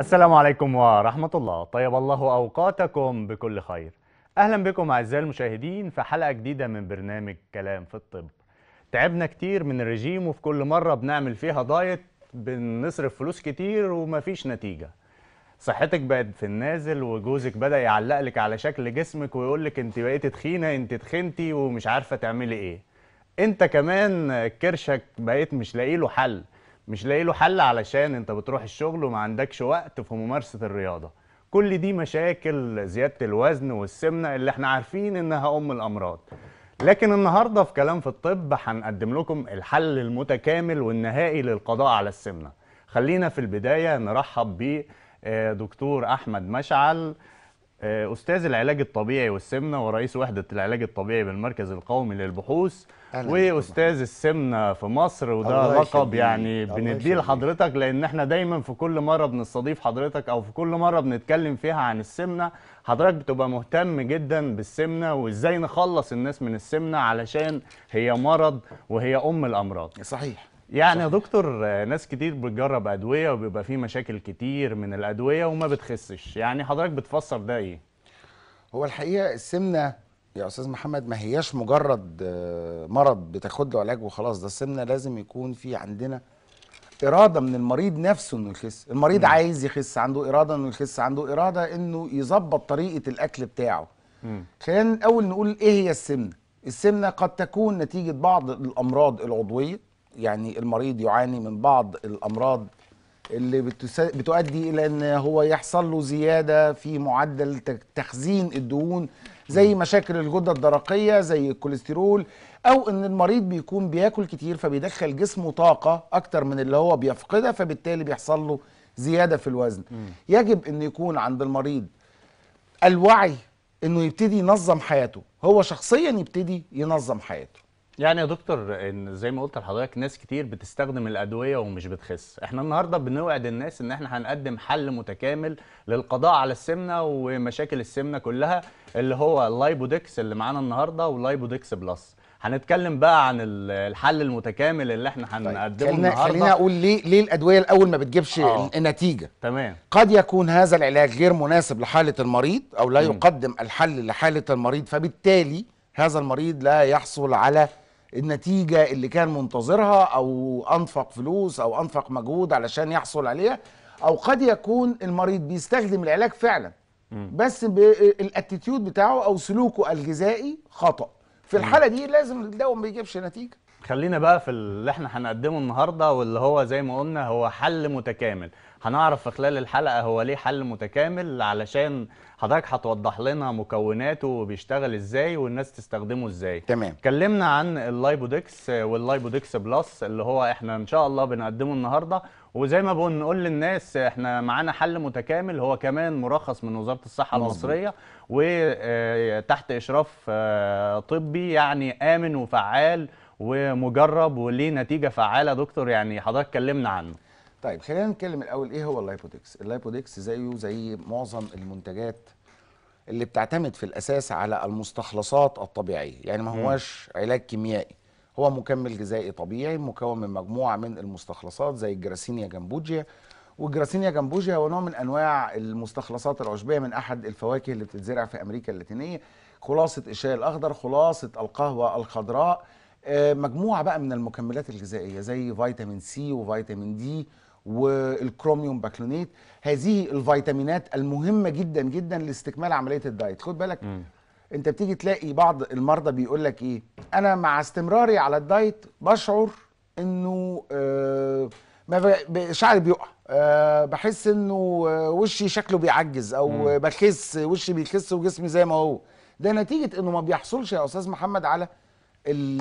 السلام عليكم ورحمة الله طيب الله أوقاتكم بكل خير أهلا بكم أعزائي المشاهدين في حلقة جديدة من برنامج كلام في الطب تعبنا كتير من الرجيم وفي كل مرة بنعمل فيها دايت بنصرف فلوس كتير ومفيش نتيجة صحتك بقت في النازل وجوزك بدأ يعلق لك على شكل جسمك ويقول لك انت بقيتي تخينة انت تخنتي ومش عارفة تعملي ايه انت كمان كرشك بقيت مش لاقي له حل مش لاقي له حل علشان انت بتروح الشغل وما عندكش وقت في ممارسه الرياضه كل دي مشاكل زياده الوزن والسمنه اللي احنا عارفين انها ام الامراض لكن النهارده في كلام في الطب هنقدم لكم الحل المتكامل والنهائي للقضاء على السمنه خلينا في البدايه نرحب ب آه، دكتور احمد مشعل آه، استاذ العلاج الطبيعي والسمنه ورئيس وحده العلاج الطبيعي بالمركز القومي للبحوث واستاذ السمنه في مصر وده لقب يعني بنديه لحضرتك لان احنا دايما في كل مره بنستضيف حضرتك او في كل مره بنتكلم فيها عن السمنه حضرتك بتبقى مهتم جدا بالسمنه وازاي نخلص الناس من السمنه علشان هي مرض وهي ام الامراض صحيح يعني يا دكتور ناس كتير بتجرب ادويه وبيبقى في مشاكل كتير من الادويه وما بتخسش يعني حضرتك بتفسر ده ايه هو الحقيقه السمنه يا استاذ محمد ما هياش مجرد آه، مرض بتاخد له علاج وخلاص ده السمنه لازم يكون في عندنا اراده من المريض نفسه انه يخس المريض م. عايز يخس عنده اراده انه يخس عنده اراده انه يظبط طريقه الاكل بتاعه خلينا الاول نقول ايه هي السمنه السمنه قد تكون نتيجه بعض الامراض العضويه يعني المريض يعاني من بعض الامراض اللي بتؤدي الى ان هو يحصل له زياده في معدل تخزين الدهون زي مشاكل الغده الدرقيه زي الكوليسترول او ان المريض بيكون بياكل كتير فبيدخل جسمه طاقه اكتر من اللي هو بيفقدها فبالتالي بيحصل له زياده في الوزن م. يجب ان يكون عند المريض الوعي انه يبتدي ينظم حياته هو شخصيا يبتدي ينظم حياته يعني يا دكتور إن زي ما قلت لحضرتك ناس كتير بتستخدم الادويه ومش بتخس احنا النهارده بنوعد الناس ان احنا هنقدم حل متكامل للقضاء على السمنه ومشاكل السمنه كلها اللي هو اللايبودكس اللي معانا النهارده واللايبوديكس بلس هنتكلم بقى عن الحل المتكامل اللي احنا طيب، هنقدمه طيب. النهارده خلينا اقول ليه ليه الادويه الاول ما بتجيبش أوه. النتيجه تمام قد يكون هذا العلاج غير مناسب لحاله المريض او لا م. يقدم الحل لحاله المريض فبالتالي هذا المريض لا يحصل على النتيجه اللي كان منتظرها او انفق فلوس او انفق مجهود علشان يحصل عليها او قد يكون المريض بيستخدم العلاج فعلا بس الاتيتيود بتاعه او سلوكه الغذائي خطا في الحاله دي لازم الدواء ما بيجيبش نتيجه خلينا بقى في اللي احنا هنقدمه النهارده واللي هو زي ما قلنا هو حل متكامل هنعرف في خلال الحلقه هو ليه حل متكامل علشان حضرتك هتوضح لنا مكوناته وبيشتغل ازاي والناس تستخدمه ازاي تمام كلمنا عن اللايبودكس واللايبودكس بلس اللي هو احنا ان شاء الله بنقدمه النهارده وزي ما بنقول للناس احنا معانا حل متكامل هو كمان مرخص من وزاره الصحه مزبوط. المصريه وتحت آه، اشراف آه، طبي يعني امن وفعال ومجرب وليه نتيجه فعاله دكتور يعني حضرتك كلمنا عنه طيب خلينا نتكلم الاول ايه هو اللايبودكس اللايبودكس زيه زي معظم المنتجات اللي بتعتمد في الاساس على المستخلصات الطبيعيه يعني ما هواش علاج كيميائي هو مكمل غذائي طبيعي مكون من مجموعه من المستخلصات زي الجراسينيا جامبوجيا والجراسينيا جامبوجيا هو نوع من انواع المستخلصات العشبيه من احد الفواكه اللي بتتزرع في امريكا اللاتينيه خلاصه الشاي الاخضر خلاصه القهوه الخضراء آه، مجموعه بقى من المكملات الغذائيه زي فيتامين سي وفيتامين دي والكروميوم باكلونيت هذه الفيتامينات المهمه جدا جدا لاستكمال عمليه الدايت خد بالك م. انت بتيجي تلاقي بعض المرضى بيقول لك ايه انا مع استمراري على الدايت بشعر انه آه، ما شعري بيقع آه، بحس انه آه، وشي شكله بيعجز او بخس وشي بيخس وجسمي زي ما هو ده نتيجه انه ما بيحصلش يا استاذ محمد على ال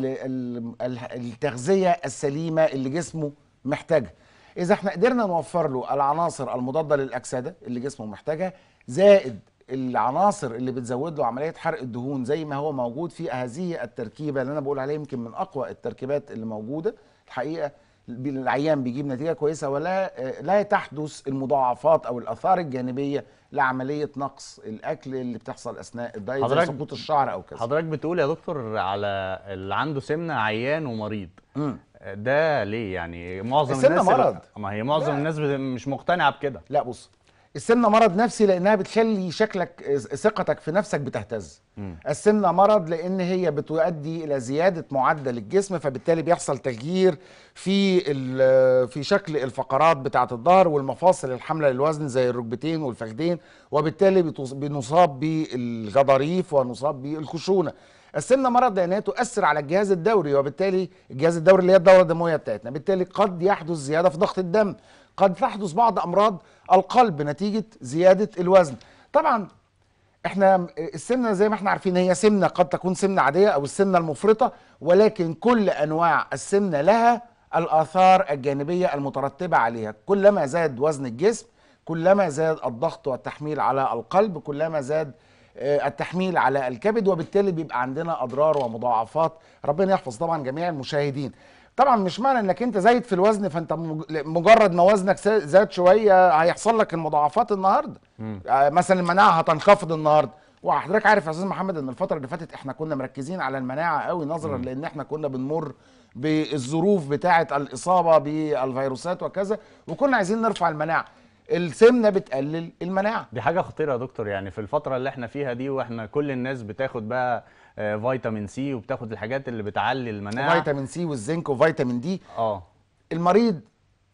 ال التغذيه السليمه اللي جسمه محتاجها اذا احنا قدرنا نوفر له العناصر المضاده للاكسده اللي جسمه محتاجها زائد العناصر اللي بتزود له عمليه حرق الدهون زي ما هو موجود في هذه التركيبه اللي انا بقول عليها يمكن من اقوى التركيبات اللي موجوده الحقيقه العيان بيجيب نتيجه كويسه ولا لا تحدث المضاعفات او الاثار الجانبيه لعمليه نقص الاكل اللي بتحصل اثناء الدايت زي سقوط الشعر او كذا حضرتك بتقول يا دكتور على اللي عنده سمنه عيان ومريض م. ده ليه يعني معظم الناس مرض ما هي معظم لا. الناس مش مقتنعه بكده لا بص السمنه مرض نفسي لانها بتخلي شكلك ثقتك في نفسك بتهتز مم. السمنه مرض لان هي بتؤدي الى زياده معدل الجسم فبالتالي بيحصل تغيير في في شكل الفقرات بتاعه الظهر والمفاصل الحامله للوزن زي الركبتين والفخدين وبالتالي بنصاب بالغضاريف ونصاب بالخشونه السمنه مرض لانها تؤثر على الجهاز الدوري وبالتالي الجهاز الدوري اللي هي الدوره الدمويه بتاعتنا بالتالي قد يحدث زياده في ضغط الدم قد تحدث بعض امراض القلب نتيجه زياده الوزن طبعا احنا السمنه زي ما احنا عارفين هي سمنه قد تكون سمنه عاديه او السمنه المفرطه ولكن كل انواع السمنه لها الاثار الجانبيه المترتبه عليها كلما زاد وزن الجسم كلما زاد الضغط والتحميل على القلب كلما زاد آه، التحميل على الكبد وبالتالي بيبقى عندنا اضرار ومضاعفات ربنا يحفظ طبعا جميع المشاهدين طبعا مش معنى انك انت زايد في الوزن فانت مجرد ما وزنك زاد شويه هيحصل لك المضاعفات النهارده آه، مثلا المناعه هتنخفض النهارده وحضرتك عارف يا استاذ محمد ان الفتره اللي فاتت احنا كنا مركزين على المناعه قوي نظرا لان احنا كنا بنمر بالظروف بتاعه الاصابه بالفيروسات وكذا وكنا عايزين نرفع المناعه السمنه بتقلل المناعه دي حاجه خطيره يا دكتور يعني في الفتره اللي احنا فيها دي واحنا كل الناس بتاخد بقى آه، فيتامين سي وبتاخد الحاجات اللي بتعلي المناعه فيتامين سي والزنك وفيتامين دي اه المريض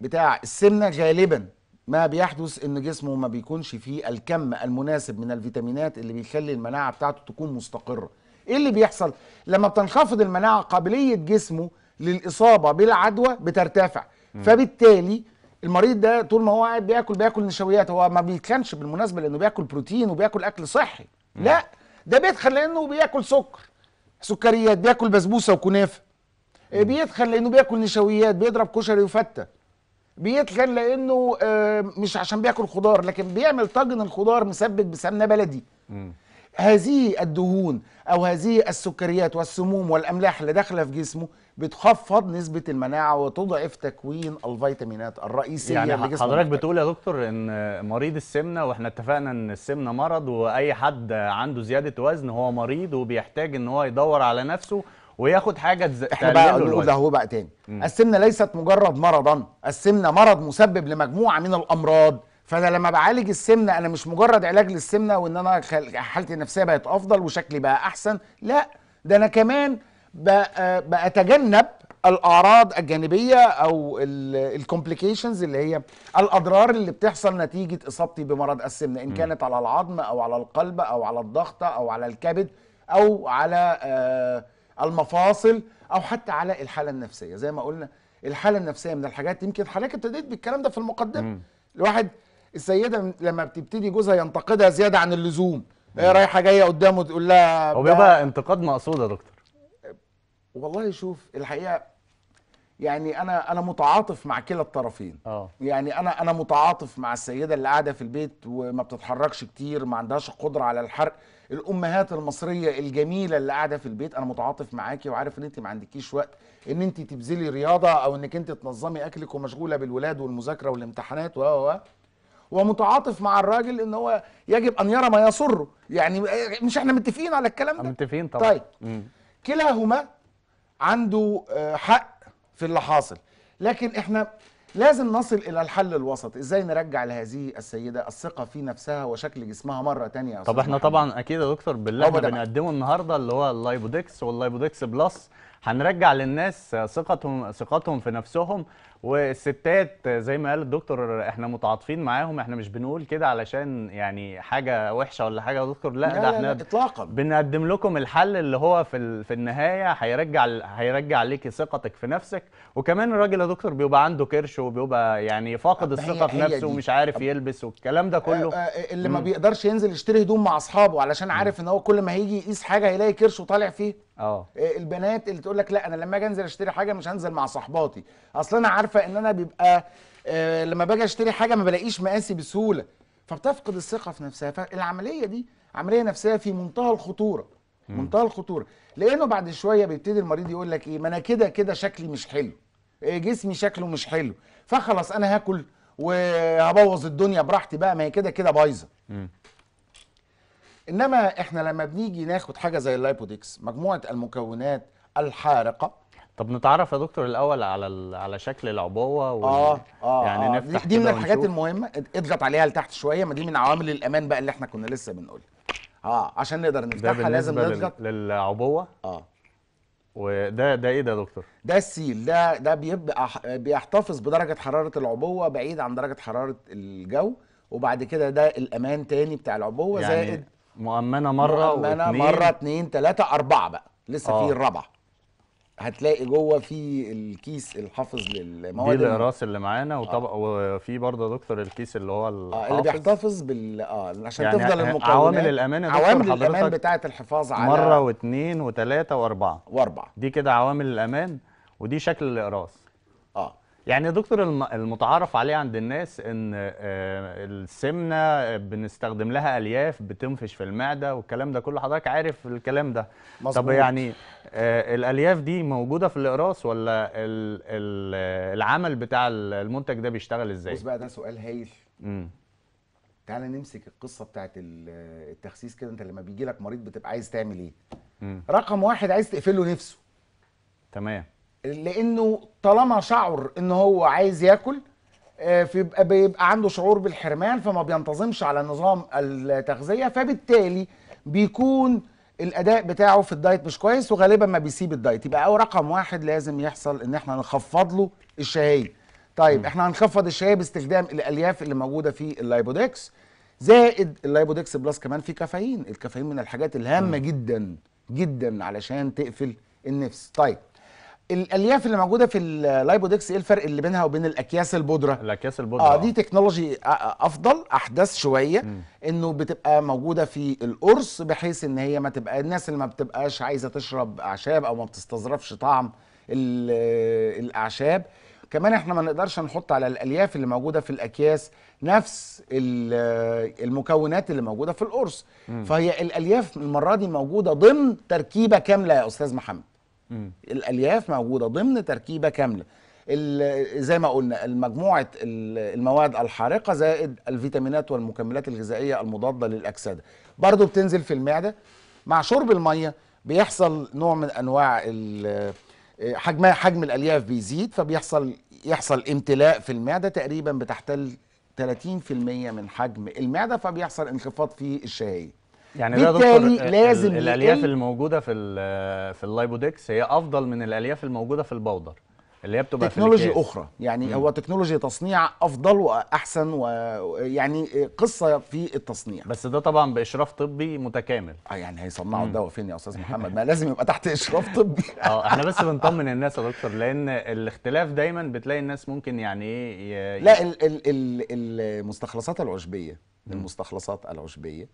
بتاع السمنه غالبا ما بيحدث ان جسمه ما بيكونش فيه الكم المناسب من الفيتامينات اللي بيخلي المناعه بتاعته تكون مستقره ايه اللي بيحصل لما بتنخفض المناعه قابليه جسمه للاصابه بالعدوى بترتفع م. فبالتالي المريض ده طول ما هو قاعد بياكل بياكل نشويات هو ما بيتخنش بالمناسبه لانه بياكل بروتين وبياكل اكل صحي م. لا ده بيتخن لانه بياكل سكر سكريات بياكل بسبوسه وكنافه آه، بيتخن لانه بياكل نشويات بيضرب كشري وفته بيتخن لانه آه، مش عشان بياكل خضار لكن بيعمل طاجن الخضار مثبت بسمنه بلدي هذه الدهون او هذه السكريات والسموم والاملاح اللي داخله في جسمه بتخفض نسبه المناعه وتضعف تكوين الفيتامينات الرئيسيه يعني لجسم حضرتك بتقول يا دكتور ان مريض السمنه واحنا اتفقنا ان السمنه مرض واي حد عنده زياده وزن هو مريض وبيحتاج ان هو يدور على نفسه وياخد حاجه تز... احنا بقى نقول ده هو بقى تاني مم. السمنه ليست مجرد مرضا السمنه مرض مسبب لمجموعه من الامراض فانا لما بعالج السمنه انا مش مجرد علاج للسمنه وان انا حالتي النفسيه بقت افضل وشكلي بقى احسن لا ده انا كمان بأتجنب الاعراض الجانبيه او الكومبليكيشنز اللي هي الاضرار اللي بتحصل نتيجه اصابتي بمرض السمنه ان كانت على العظم او على القلب او على الضغط او على الكبد او على آه، المفاصل او حتى على الحاله النفسيه زي ما قلنا الحاله النفسيه من الحاجات يمكن حضرتك ابتديت بالكلام ده في المقدمه الواحد السيده لما بتبتدي جوزها ينتقدها زياده عن اللزوم هي رايحه جايه قدامه تقول لها هو بيبقى انتقاد مقصود يا دكتور والله شوف الحقيقه يعني انا انا متعاطف مع كلا الطرفين أوه. يعني انا انا متعاطف مع السيده اللي قاعده في البيت وما بتتحركش كتير ما عندهاش قدره على الحرق الامهات المصريه الجميله اللي قاعده في البيت انا متعاطف معاكي وعارف ان انت ما عندكيش وقت ان انت تبذلي رياضه او انك انت تنظمي اكلك ومشغوله بالولاد والمذاكره والامتحانات و و ومتعاطف مع الراجل ان هو يجب ان يرى ما يسره يعني مش احنا متفقين على الكلام ده متفقين طبعا طيب كلاهما عنده آه، حق في اللي حاصل لكن احنا لازم نصل الى الحل الوسط ازاي نرجع لهذه السيده الثقه في نفسها وشكل جسمها مره تانية طب احنا طبعا اكيد يا دكتور باللي احنا بنقدمه النهارده اللي هو اللايبودكس واللايبودكس بلس هنرجع للناس ثقتهم ثقتهم في نفسهم والستات زي ما قال الدكتور احنا متعاطفين معاهم احنا مش بنقول كده علشان يعني حاجه وحشه ولا حاجه يا دكتور لا, لا ده احنا لا اطلاقا بنقدم لكم الحل اللي هو في في النهايه هيرجع هيرجع ليكي ثقتك في نفسك وكمان الراجل يا دكتور بيبقى عنده كرش وبيبقى يعني فاقد الثقه في نفسه ومش عارف يلبس والكلام ده كله أه أه اللي ما بيقدرش ينزل يشتري هدوم مع اصحابه علشان عارف ان هو كل ما هيجي يقيس حاجه هيلاقي كرش وطالع فيه آه. اه البنات اللي تقول لك لا انا لما اجي انزل اشتري حاجه مش هنزل مع صحباتي اصل انا عارف عارفه ان انا بيبقى آه لما باجي اشتري حاجه ما بلاقيش مقاسي بسهوله فبتفقد الثقه في نفسها فالعمليه دي عمليه نفسيه في منتهى الخطوره منتهى الخطوره لانه بعد شويه بيبتدي المريض يقول لك ايه ما انا كده كده شكلي مش حلو إيه، جسمي شكله مش حلو فخلاص انا هاكل وهبوظ الدنيا براحتي بقى ما هي كده كده بايظه انما احنا لما بنيجي ناخد حاجه زي اللايبوديكس مجموعه المكونات الحارقه طب نتعرف يا دكتور الاول على على شكل العبوه وال... اه اه يعني آه. نفتح دي من الحاجات المهمه اضغط عليها لتحت شويه ما دي من عوامل الامان بقى اللي احنا كنا لسه بنقولها اه عشان نقدر نفتحها لازم نضغط للعبوه اه وده ده ايه ده يا دكتور؟ ده السيل ده ده بيبقى بيحتفظ بدرجه حراره العبوه بعيد عن درجه حراره الجو وبعد كده ده الامان تاني بتاع العبوه يعني زائد مؤمنه مره مؤمنه مره اثنين ثلاثه اربعه بقى لسه آه. في الرابعه هتلاقي جوه في الكيس الحافظ للمواد دي الاقراص اللي معانا وطبق آه. وفي برضه دكتور الكيس اللي هو الحافظ آه اللي بيحتفظ بال اه عشان يعني تفضل آه، المقاومه عوامل الامان عوامل الامان بتاعه الحفاظ على مره واثنين وثلاثه واربعه واربعه دي كده عوامل الامان ودي شكل الاقراص يعني يا دكتور المتعارف عليه عند الناس ان آه، السمنه بنستخدم لها الياف بتنفش في المعده والكلام ده كله حضرتك عارف الكلام ده مظبوط. طب يعني آه، الالياف دي موجوده في الاقراص ولا العمل بتاع المنتج ده بيشتغل ازاي بص بقى ده سؤال هايل امم تعالى نمسك القصه بتاعت التخسيس كده انت لما بيجي لك مريض بتبقى عايز تعمل ايه مم. رقم واحد عايز تقفله نفسه تمام لانه طالما شعر ان هو عايز ياكل آه، فيبقى بيبقى عنده شعور بالحرمان فما بينتظمش على نظام التغذيه فبالتالي بيكون الاداء بتاعه في الدايت مش كويس وغالبا ما بيسيب الدايت يبقى هو رقم واحد لازم يحصل ان احنا نخفض له الشهيه طيب م. احنا هنخفض الشهيه باستخدام الالياف اللي موجوده في اللايبودكس زائد اللايبودكس بلس كمان في كافيين الكافيين من الحاجات الهامه جدا جدا علشان تقفل النفس طيب الالياف اللي موجوده في اللايبودكس ايه الفرق اللي بينها وبين الاكياس البودره الاكياس البودره اه, آه. دي تكنولوجي آه، آه، افضل احدث شويه م. انه بتبقى موجوده في القرص بحيث ان هي ما تبقى الناس اللي ما بتبقاش عايزه تشرب اعشاب او ما بتستظرفش طعم الاعشاب كمان احنا ما نقدرش نحط على الالياف اللي موجوده في الاكياس نفس المكونات اللي موجوده في القرص فهي الالياف المره دي موجوده ضمن تركيبه كامله يا استاذ محمد م. الالياف موجوده ضمن تركيبه كامله زي ما قلنا مجموعه المواد الحارقه زائد الفيتامينات والمكملات الغذائيه المضاده للاكسده برضو بتنزل في المعده مع شرب الميه بيحصل نوع من انواع حجم حجم الالياف بيزيد فبيحصل يحصل امتلاء في المعده تقريبا بتحتل 30% من حجم المعده فبيحصل انخفاض في الشهيه يعني بالتالي لازم الالياف الموجوده في في اللايبودكس هي افضل من الالياف الموجوده في البودر اللي هي بتبقى تكنولوجي اخرى يعني مم. هو تكنولوجي تصنيع افضل واحسن ويعني قصه في التصنيع بس ده طبعا باشراف طبي متكامل اه يعني هيصنعوا الدواء فين يا استاذ محمد ما لازم يبقى تحت اشراف طبي اه احنا بس بنطمن الناس يا دكتور لان الاختلاف دايما بتلاقي الناس ممكن يعني ايه ي... لا ال ال ال المستخلصات العشبيه المستخلصات العشبيه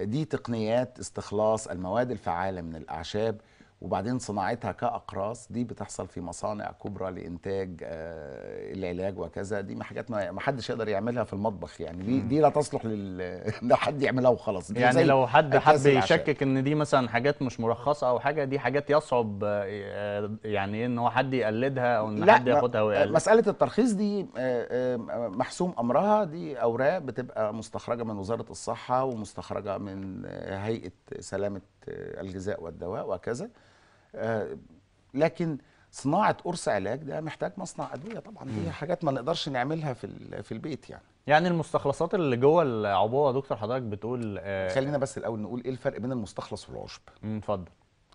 دي تقنيات استخلاص المواد الفعالة من الأعشاب وبعدين صناعتها كأقراص دي بتحصل في مصانع كبرى لإنتاج آه، العلاج وكذا دي حاجات ما حدش يقدر يعملها في المطبخ يعني دي دي لا تصلح لل حد يعملها وخلاص يعني لو حد حد يشكك ان دي مثلا حاجات مش مرخصه او حاجه دي حاجات يصعب آه، يعني إيه ان هو حد يقلدها او ان حد ياخدها ويقلد آه، مساله الترخيص دي محسوم امرها دي اوراق بتبقى مستخرجه من وزاره الصحه ومستخرجه من هيئه سلامه الغذاء والدواء وكذا آه، لكن صناعه قرص علاج ده محتاج مصنع ادويه طبعا دي حاجات ما نقدرش نعملها في في البيت يعني يعني المستخلصات اللي جوه العبوه دكتور حضرتك بتقول آه خلينا بس الاول نقول ايه الفرق بين المستخلص والعشب اتفضل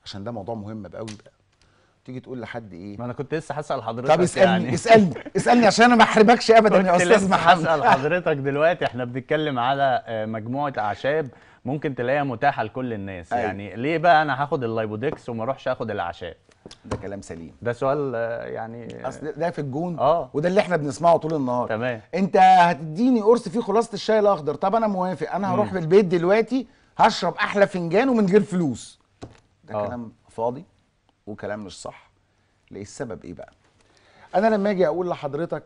عشان ده موضوع مهم قوي بقى تيجي تقول لحد ايه ما انا كنت لسه هسال حضرتك طب اسالني يعني. اسالني اسالني عشان انا ما احرمكش ابدا يا استاذ محمد هسال حضرتك دلوقتي احنا بنتكلم على آه، مجموعه اعشاب ممكن تلاقيها متاحه لكل الناس أيوة. يعني ليه بقى انا هاخد اللايبودكس وما اروحش اخد الاعشاب ده كلام سليم ده سؤال آه، يعني اصل ده في الجون اه وده اللي احنا بنسمعه طول النهار تمام انت هتديني قرص فيه خلاصه الشاي الاخضر طب انا موافق انا هروح بالبيت دلوقتي هشرب احلى فنجان ومن غير فلوس ده أوه. كلام فاضي وكلام مش صح ليه السبب ايه بقى انا لما اجي اقول لحضرتك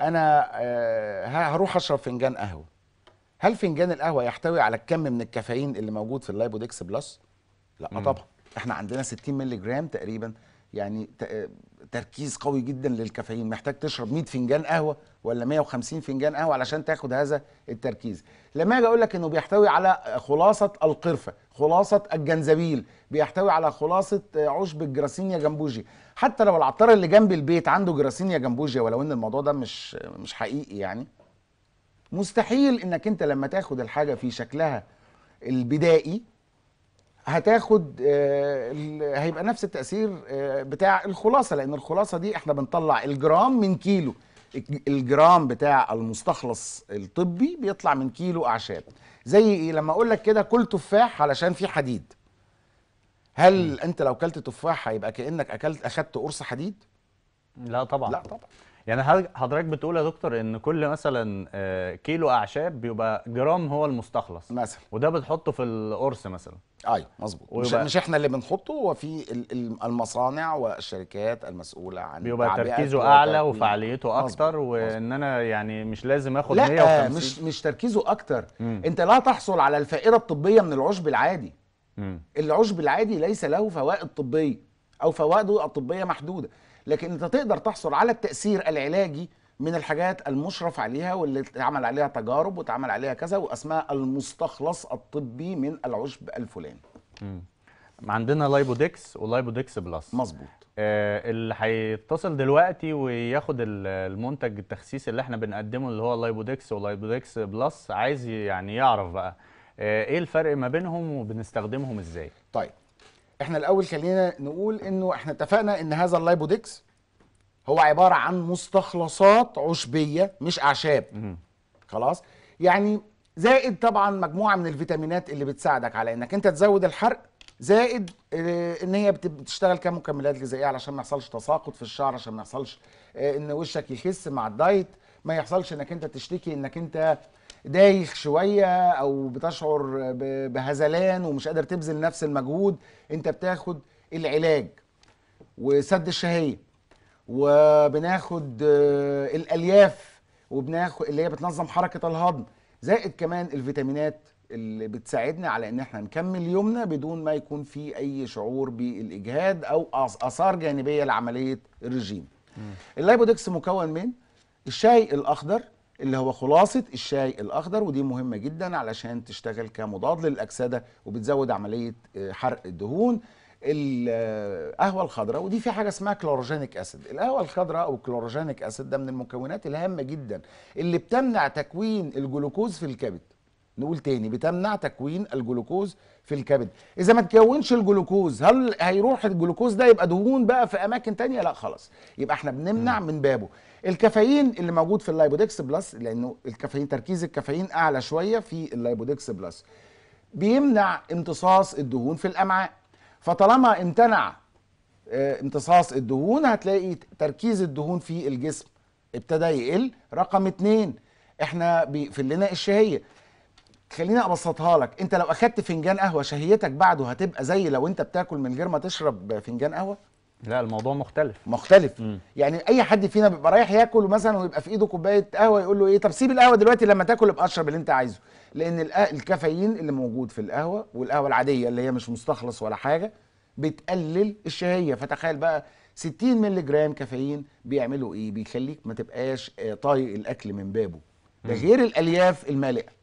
انا آه، هروح اشرب فنجان قهوه هل فنجان القهوه يحتوي على الكم من الكافيين اللي موجود في اللايبودكس بلس لا مم. طبعا احنا عندنا 60 مللي جرام تقريبا يعني آه، تركيز قوي جدا للكافيين محتاج تشرب 100 فنجان قهوه ولا 150 فنجان قهوه علشان تاخد هذا التركيز لما اجي اقول لك انه بيحتوي على خلاصه القرفه خلاصه الجنزبيل بيحتوي على خلاصه آه، عشب الجراسينيا جامبوجي حتى لو العطار اللي جنب البيت عنده جراسينيا جامبوجيا ولو ان الموضوع ده مش مش حقيقي يعني مستحيل انك انت لما تاخد الحاجه في شكلها البدائي هتاخد آه، هيبقى نفس التاثير آه، بتاع الخلاصه لان الخلاصه دي احنا بنطلع الجرام من كيلو الجرام بتاع المستخلص الطبي بيطلع من كيلو اعشاب زي ايه لما اقول لك كده كل تفاح علشان في حديد هل انت لو كلت تفاح هيبقى كانك اكلت اخدت قرص حديد لا طبعا لا طبعا يعني حضرتك بتقول يا دكتور ان كل مثلا آه، كيلو اعشاب بيبقى جرام هو المستخلص مثلا وده بتحطه في القرص مثلا ايوه مظبوط مش, مش احنا اللي بنحطه هو في المصانع والشركات المسؤوله عن بيبقى تركيزه اعلى وفعاليته اكتر وان انا يعني مش لازم اخد لا 150 مش مش تركيزه اكتر مم. انت لا تحصل على الفائده الطبيه من العشب العادي مم. العشب العادي ليس له فوائد طبيه او فوائده الطبيه محدوده لكن انت تقدر تحصل على التاثير العلاجي من الحاجات المشرف عليها واللي اتعمل عليها تجارب واتعمل عليها كذا واسمها المستخلص الطبي من العشب الفلاني عندنا لايبودكس ولايبودكس بلس مظبوط آه اللي هيتصل دلوقتي وياخد المنتج التخسيس اللي احنا بنقدمه اللي هو لايبودكس ولايبودكس بلس عايز يعني يعرف بقى آه ايه الفرق ما بينهم وبنستخدمهم ازاي طيب احنا الاول خلينا نقول انه احنا اتفقنا ان هذا اللايبودكس هو عباره عن مستخلصات عشبيه مش اعشاب خلاص يعني زائد طبعا مجموعه من الفيتامينات اللي بتساعدك على انك انت تزود الحرق زائد آه، ان هي بتشتغل كمكملات غذائيه علشان ما يحصلش تساقط في الشعر عشان ما يحصلش آه، ان وشك يخس مع الدايت ما يحصلش انك انت تشتكي انك انت دايخ شويه او بتشعر بهزلان ومش قادر تبذل نفس المجهود انت بتاخد العلاج وسد الشهيه وبناخد آه، الالياف وبناخد اللي هي بتنظم حركه الهضم زائد كمان الفيتامينات اللي بتساعدنا على ان احنا نكمل يومنا بدون ما يكون في اي شعور بالاجهاد او اثار جانبيه لعمليه الرجيم اللايبودكس مكون من الشاي الاخضر اللي هو خلاصه الشاي الاخضر ودي مهمه جدا علشان تشتغل كمضاد للاكسده وبتزود عمليه آه، حرق الدهون القهوه الخضراء ودي في حاجه اسمها كلوروجينيك اسيد القهوه الخضراء او كلوروجينيك اسيد ده من المكونات الهامه جدا اللي بتمنع تكوين الجلوكوز في الكبد نقول تاني بتمنع تكوين الجلوكوز في الكبد اذا ما تكونش الجلوكوز هل هيروح الجلوكوز ده يبقى دهون بقى في اماكن تانية لا خلاص يبقى احنا بنمنع من بابه الكافيين اللي موجود في اللايبودكس بلس لانه الكافيين تركيز الكافيين اعلى شويه في اللايبودكس بلس بيمنع امتصاص الدهون في الامعاء فطالما امتنع آه، امتصاص الدهون هتلاقي تركيز الدهون في الجسم ابتدى يقل رقم اتنين احنا بيقفل لنا الشهيه خليني ابسطها لك انت لو اخدت فنجان قهوه شهيتك بعده هتبقى زي لو انت بتاكل من غير ما تشرب فنجان قهوه لا الموضوع مختلف مختلف م. يعني اي حد فينا بيبقى رايح ياكل مثلا ويبقى في ايده كوبايه قهوه يقول له ايه طب سيب القهوه دلوقتي لما تاكل ابقى اشرب اللي انت عايزه لان الكافيين اللي موجود في القهوه والقهوه العاديه اللي هي مش مستخلص ولا حاجه بتقلل الشهيه فتخيل بقى 60 مللي جرام كافيين بيعملوا ايه بيخليك ما تبقاش آه، طايق الاكل من بابه ده غير الالياف المالئه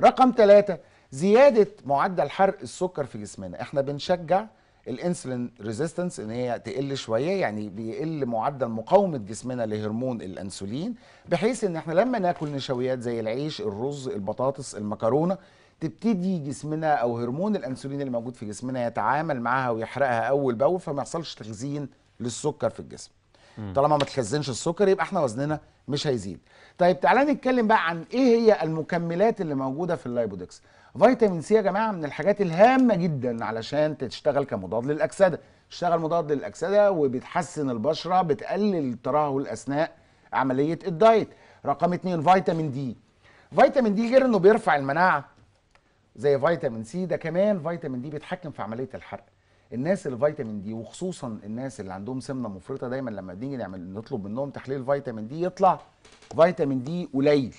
رقم ثلاثة زيادة معدل حرق السكر في جسمنا احنا بنشجع الانسولين ريزيستنس ان هي تقل شويه يعني بيقل معدل مقاومه جسمنا لهرمون الانسولين بحيث ان احنا لما ناكل نشويات زي العيش الرز البطاطس المكرونه تبتدي جسمنا او هرمون الانسولين اللي موجود في جسمنا يتعامل معاها ويحرقها اول باول فما يحصلش تخزين للسكر في الجسم طالما ما تخزنش السكر يبقى احنا وزننا مش هيزيد طيب تعالى نتكلم بقى عن ايه هي المكملات اللي موجوده في اللايبودكس فيتامين سي يا جماعه من الحاجات الهامه جدا علشان تشتغل كمضاد للاكسده اشتغل مضاد للاكسده وبتحسن البشره بتقلل ترهل اثناء عمليه الدايت رقم اتنين فيتامين دي فيتامين دي غير انه بيرفع المناعه زي فيتامين سي ده كمان فيتامين دي بيتحكم في عمليه الحرق الناس اللي فيتامين دي وخصوصا الناس اللي عندهم سمنه مفرطه دايما لما بنيجي نعمل نطلب منهم تحليل فيتامين دي يطلع فيتامين دي قليل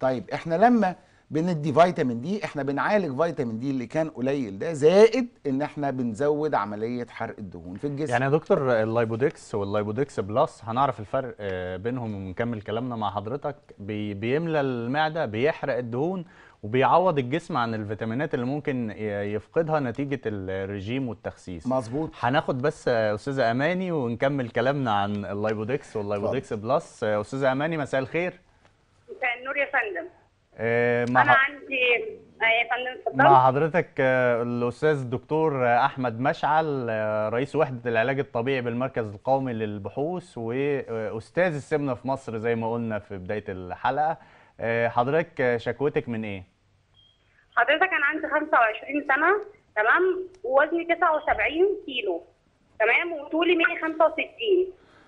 طيب احنا لما بندي فيتامين دي احنا بنعالج فيتامين دي اللي كان قليل ده زائد ان احنا بنزود عمليه حرق الدهون في الجسم يعني يا دكتور اللايبودكس واللايبودكس بلس هنعرف الفرق بينهم ونكمل كلامنا مع حضرتك بيملى المعده بيحرق الدهون وبيعوض الجسم عن الفيتامينات اللي ممكن يفقدها نتيجه الرجيم والتخسيس مظبوط هناخد بس استاذه اماني ونكمل كلامنا عن اللايبودكس واللايبودكس بلس استاذه اماني مساء الخير مساء النور يا فندم آه، مع انا عندي آه، مع حضرتك آه، الاستاذ الدكتور احمد مشعل رئيس وحده العلاج الطبيعي بالمركز القومي للبحوث واستاذ السمنه في مصر زي ما قلنا في بدايه الحلقه آه، حضرتك شكوتك من ايه؟ حضرتك انا عندي 25 سنه تمام ووزني 79 كيلو تمام وطولي 165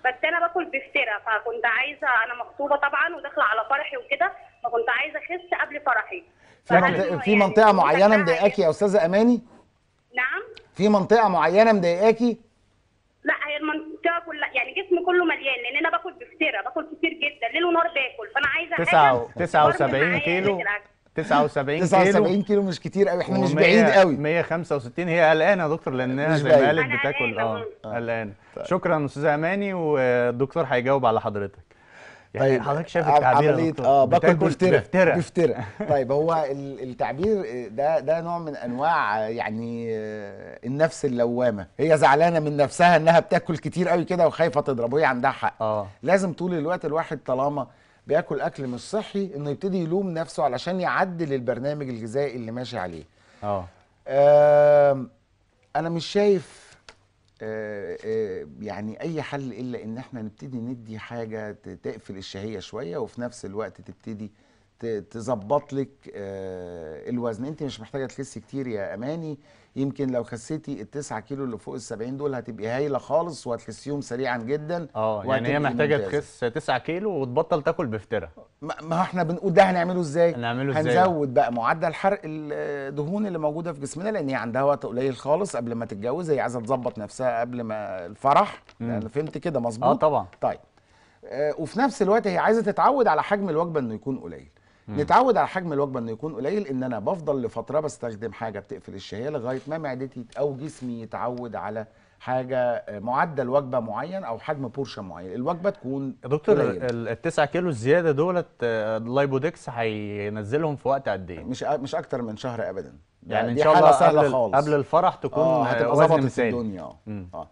بس انا باكل بفتره فكنت عايزه انا مخطوبه طبعا وداخله على فرحي وكده فكنت عايزه اخس قبل فرحي في يعني في منطقه يعني معينه مضايقاكي يا استاذه اماني؟ نعم في منطقه معينه مضايقاكي؟ لا هي المنطقه كلها يعني جسمي كله مليان لان انا باكل بفتره باكل كتير جدا ليل ونهار باكل فانا عايزه حاجه 79 يعني. كيلو 79 كيلو 79 كيلو مش كتير قوي احنا مش بعيد قوي 165 هي قلقانه يا دكتور لانها زي ما قالت بتاكل اه قلقانه طيب. شكرا استاذه اماني والدكتور هيجاوب على حضرتك يعني طيب حضرتك شايف التعبير عمليه اه باكل بفترة بفترة, بفترة. طيب هو التعبير ده ده نوع من انواع يعني آه، النفس اللوامه هي زعلانه من نفسها انها بتاكل كتير قوي كده وخايفه تضرب وهي عندها حق آه. لازم طول الوقت الواحد طالما بياكل اكل مش صحي انه يبتدي يلوم نفسه علشان يعدل البرنامج الغذائي اللي ماشي عليه اه انا مش شايف آه، آه، يعني اي حل الا ان احنا نبتدي ندي حاجه تقفل الشهيه شويه وفي نفس الوقت تبتدي تظبط لك آه، الوزن انت مش محتاجه تخسي كتير يا اماني يمكن لو خسيتي التسعة كيلو اللي فوق السبعين دول هتبقي هايله خالص وهتخسيهم سريعا جدا اه يعني هي محتاجه تخس 9 كيلو وتبطل تاكل بفتره ما احنا بنقول ده هنعمله ازاي؟ هنعمله ازاي؟ هنزود بقى معدل حرق الدهون اللي موجوده في جسمنا لان هي عندها وقت قليل خالص قبل ما تتجوز هي عايزه تظبط نفسها قبل ما الفرح يعني انا فهمت كده مظبوط؟ اه طبعا طيب آه، وفي نفس الوقت هي عايزه تتعود على حجم الوجبه انه يكون قليل مم. نتعود على حجم الوجبه انه يكون قليل ان انا بفضل لفتره بستخدم حاجه بتقفل الشهيه لغايه ما معدتي او جسمي يتعود على حاجه آه، معدل وجبه معين او حجم بورشن معين الوجبه تكون دكتور ال 9 كيلو الزياده دولت اللايبوديكس آه، هينزلهم في وقت قد ايه مش مش اكتر من شهر ابدا يعني, يعني ان شاء الله قبل, خالص. قبل الفرح تكون آه هتبقى ظبطت الدنيا اه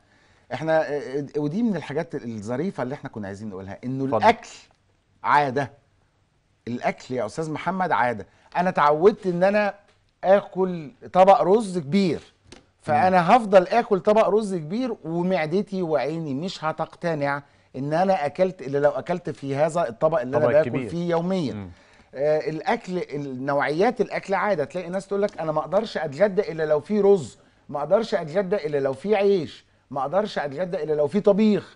احنا آه، ودي من الحاجات الظريفه اللي احنا كنا عايزين نقولها انه فضل. الاكل عاده الاكل يا استاذ محمد عاده انا اتعودت ان انا اكل طبق رز كبير فانا هفضل اكل طبق رز كبير ومعدتي وعيني مش هتقتنع ان انا اكلت الا لو اكلت في هذا الطبق اللي انا باكل كبير. فيه يوميا آه الاكل نوعيات الاكل عاده تلاقي ناس تقول لك انا ما اقدرش اتغدى الا لو في رز ما اقدرش اتغدى الا لو في عيش ما اقدرش اتغدى الا لو في طبيخ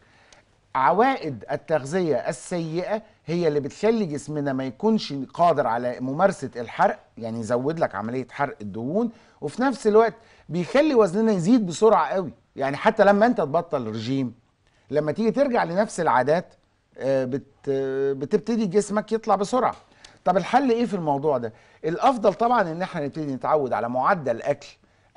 عوائد التغذيه السيئه هي اللي بتخلي جسمنا ما يكونش قادر على ممارسه الحرق يعني يزود لك عمليه حرق الدهون وفي نفس الوقت بيخلي وزننا يزيد بسرعه قوي يعني حتى لما انت تبطل رجيم لما تيجي ترجع لنفس العادات آه، بت بتبتدي جسمك يطلع بسرعه طب الحل ايه في الموضوع ده الافضل طبعا ان احنا نبتدي نتعود على معدل اكل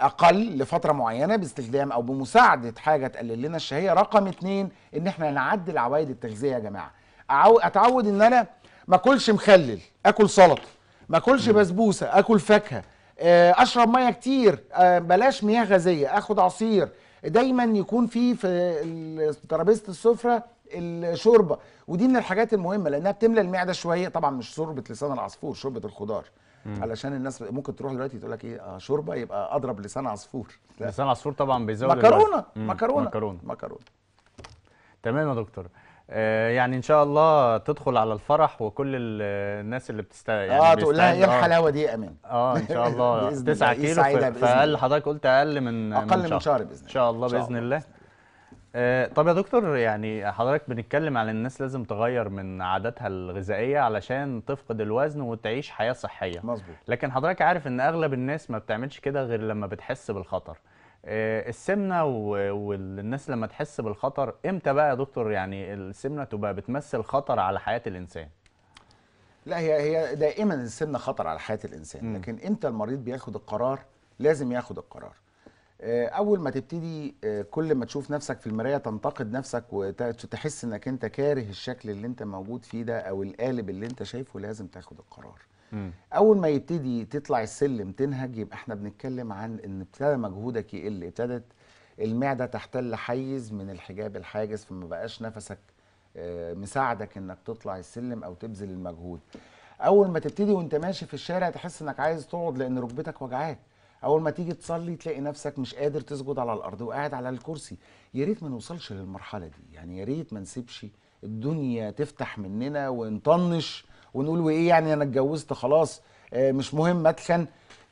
اقل لفتره معينه باستخدام او بمساعده حاجه تقلل لنا الشهيه رقم اتنين ان احنا نعدل عوائد التغذيه يا جماعه اتعود ان انا ما اكلش مخلل اكل سلطه ما اكلش بسبوسه اكل فاكهه آه، اشرب ميه كتير آه، بلاش مياه غازيه اخد عصير دايما يكون في في ترابيزه السفره الشوربه ودي من الحاجات المهمه لانها بتملى المعده شويه طبعا مش شوربه لسان العصفور شوربه الخضار مم. علشان الناس ممكن تروح دلوقتي تقول لك ايه آه، شوربه يبقى اضرب لسان عصفور لسان عصفور طبعا بيزود مكرونه مكرونه مكرونه تمام يا دكتور آه، يعني ان شاء الله تدخل على الفرح وكل الناس اللي بتست يعني اه تقول لها ايه الحلاوه دي يا امان اه ان شاء الله 9 كيلو فاقل حضرتك قلت اقل من اقل من شهر, باذن الله ان شاء الله باذن الله آه، طب يا دكتور يعني حضرتك بنتكلم على الناس لازم تغير من عاداتها الغذائيه علشان تفقد الوزن وتعيش حياه صحيه مظبوط لكن حضرتك عارف ان اغلب الناس ما بتعملش كده غير لما بتحس بالخطر آه، السمنه والناس لما تحس بالخطر امتى بقى يا دكتور يعني السمنه تبقى بتمثل خطر على حياه الانسان لا هي هي دائما السمنه خطر على حياه الانسان م. لكن امتى المريض بياخد القرار لازم ياخد القرار آه، اول ما تبتدي آه، كل ما تشوف نفسك في المرايه تنتقد نفسك وتحس انك انت كاره الشكل اللي انت موجود فيه ده او القالب اللي انت شايفه لازم تاخد القرار م. اول ما يبتدي تطلع السلم تنهج يبقى احنا بنتكلم عن ان ابتدى مجهودك يقل ابتدت المعده تحتل حيز من الحجاب الحاجز فما بقاش نفسك آه، مساعدك انك تطلع السلم او تبذل المجهود اول ما تبتدي وانت ماشي في الشارع تحس انك عايز تقعد لان ركبتك وجعاك اول ما تيجي تصلي تلاقي نفسك مش قادر تسجد على الارض وقاعد على الكرسي يا ريت ما نوصلش للمرحله دي يعني يا ريت ما نسيبش الدنيا تفتح مننا ونطنش ونقول وايه يعني انا اتجوزت خلاص آه، مش مهم اتخن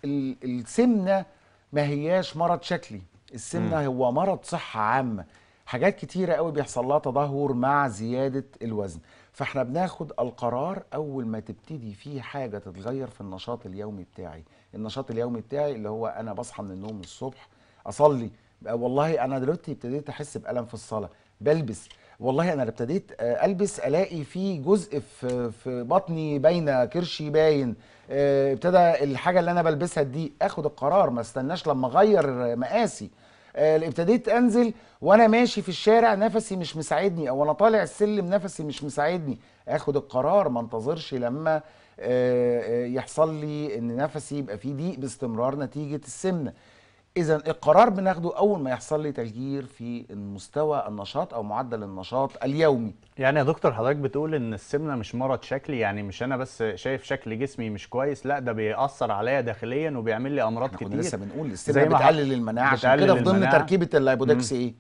السمنه ما هياش مرض شكلي السمنه هو مرض صحه عامه حاجات كتيره قوي بيحصل لها تدهور مع زياده الوزن فاحنا بناخد القرار اول ما تبتدي في حاجه تتغير في النشاط اليومي بتاعي النشاط اليومي بتاعي اللي هو انا بصحى من النوم الصبح اصلي والله انا دلوقتي ابتديت احس بالم في الصلاه بلبس والله انا ابتديت آه، البس الاقي في جزء في في بطني باينه كرشي باين آه، ابتدى الحاجه اللي انا بلبسها دي اخد القرار ما استناش لما اغير مقاسي آه، ابتديت انزل وانا ماشي في الشارع نفسي مش مساعدني او انا طالع السلم نفسي مش مساعدني اخد القرار ما انتظرش لما يحصل لي ان نفسي يبقى فيه ضيق باستمرار نتيجه السمنه اذا القرار بناخده اول ما يحصل لي تغيير في مستوى النشاط او معدل النشاط اليومي يعني يا دكتور حضرتك بتقول ان السمنه مش مرض شكلي يعني مش انا بس شايف شكل جسمي مش كويس لا ده بيأثر عليا داخليا وبيعمل لي امراض كتير لسه بنقول السمنه بتقلل المناعه عشان كده في ضمن تركيبه اللايبودكس ايه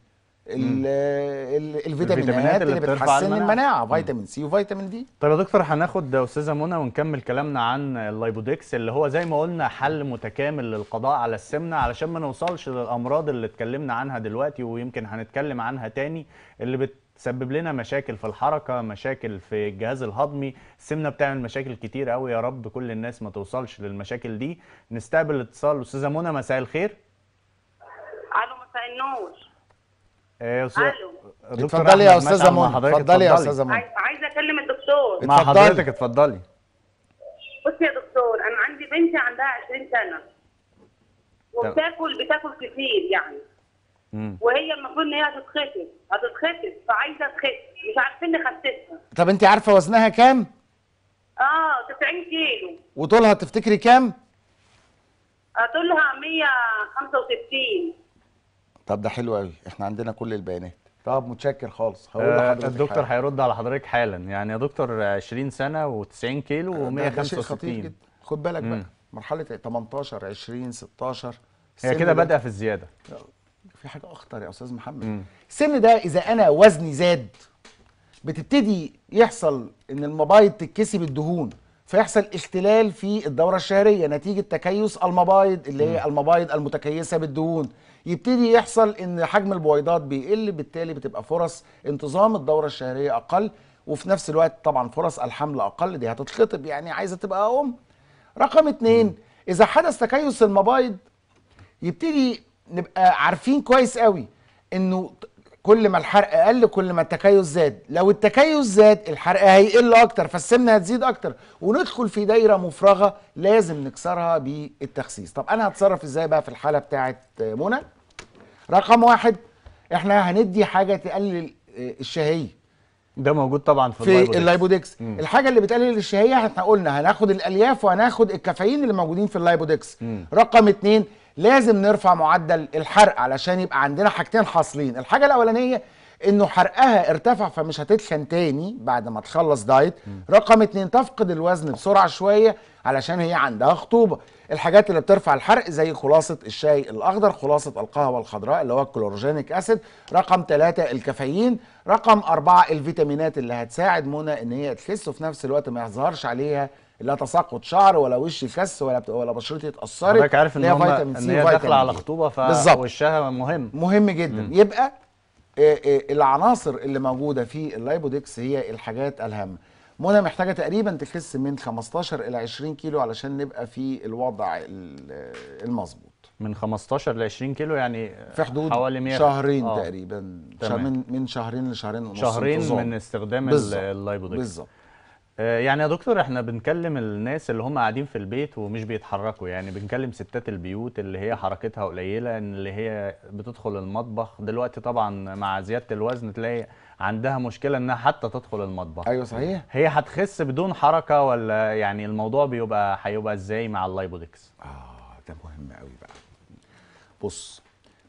الفيتامينات, الفيتامينات اللي, اللي بتحسن المناعه فيتامين سي وفيتامين دي طيب يا دكتور هناخد استاذه منى ونكمل كلامنا عن اللايبوديكس اللي هو زي ما قلنا حل متكامل للقضاء على السمنه علشان ما نوصلش للامراض اللي اتكلمنا عنها دلوقتي ويمكن هنتكلم عنها تاني اللي بت سبب لنا مشاكل في الحركة مشاكل في الجهاز الهضمي السمنة بتعمل مشاكل كتير قوي يا رب كل الناس ما توصلش للمشاكل دي نستقبل اتصال أستاذة منى مساء الخير ألو مساء النور إيه اتفضلي يا استاذه منى اتفضلي يا استاذه منى عايزه اكلم الدكتور مع حضرتك اتفضلي بصي يا دكتور انا عندي بنتي عندها 20 سنه وبتاكل بتاكل كتير يعني مم. وهي المفروض ان هي هتتخطف هتتخطف فعايزه تخس مش عارفين نخسسها طب انت عارفه وزنها كام؟ اه 90 كيلو وطولها تفتكري كام؟ آه، طولها 165 طب ده حلو قوي احنا عندنا كل البيانات طب متشكر خالص هقول آه، لحضرتك الدكتور هيرد على حضرتك حالا يعني يا دكتور 20 سنه و90 كيلو و165 خد بالك بقى مرحله 18 20 16 هي كده بادئه في الزياده في حاجه اخطر يا استاذ محمد مم. السن ده اذا انا وزني زاد بتبتدي يحصل ان المبايض تتكسي بالدهون فيحصل اختلال في الدوره الشهريه نتيجه تكيس المبايض اللي هي المبايض المتكيسه بالدهون يبتدي يحصل ان حجم البويضات بيقل بالتالي بتبقى فرص انتظام الدوره الشهريه اقل وفي نفس الوقت طبعا فرص الحمل اقل دي هتتخطب يعني عايزه تبقى ام رقم اتنين اذا حدث تكيس المبايض يبتدي نبقى عارفين كويس قوي انه كل ما الحرق قل كل ما التكيس زاد لو التكيس زاد الحرق هيقل اكتر فالسمنه هتزيد اكتر وندخل في دايره مفرغه لازم نكسرها بالتخسيس طب انا هتصرف ازاي بقى في الحاله بتاعه منى رقم واحد احنا هندي حاجه تقلل آه، الشهيه ده موجود طبعا في, في اللايبودكس الحاجه اللي بتقلل الشهيه احنا قلنا هناخد الالياف وهناخد الكافيين اللي موجودين في اللايبودكس مم. رقم اتنين لازم نرفع معدل الحرق علشان يبقى عندنا حاجتين حاصلين الحاجه الاولانيه انه حرقها ارتفع فمش هتتخن تاني بعد ما تخلص دايت رقم اتنين تفقد الوزن بسرعه شويه علشان هي عندها خطوبه الحاجات اللي بترفع الحرق زي خلاصه الشاي الاخضر خلاصه القهوه الخضراء اللي هو الكلوروجينيك اسيد رقم ثلاثة الكافيين رقم أربعة الفيتامينات اللي هتساعد منى ان هي تخس وفي نفس الوقت ما يظهرش عليها لا تساقط شعر ولا وشي خس ولا ولا بشرتي اتاثرت حضرتك عارف ان هي فيتامين سي هي داخله على خطوبه فوشها مهم مهم جدا مم. يبقى العناصر اللي موجوده في اللايبودكس هي الحاجات الهامه منى محتاجه تقريبا تخس من 15 الى 20 كيلو علشان نبقى في الوضع المظبوط من 15 ل 20 كيلو يعني في حدود حوالي 100 شهرين آه. تقريبا شهر من من شهرين لشهرين ونص شهرين من استخدام اللايبودكس بالظبط آه، يعني يا دكتور احنا بنكلم الناس اللي هم قاعدين في البيت ومش بيتحركوا يعني بنكلم ستات البيوت اللي هي حركتها قليله اللي هي بتدخل المطبخ دلوقتي طبعا مع زياده الوزن تلاقي عندها مشكله انها حتى تدخل المطبخ ايوه صحيح هي هتخس بدون حركه ولا يعني الموضوع بيبقى هيبقى ازاي مع اللايبودكس اه ده مهم قوي بقى بص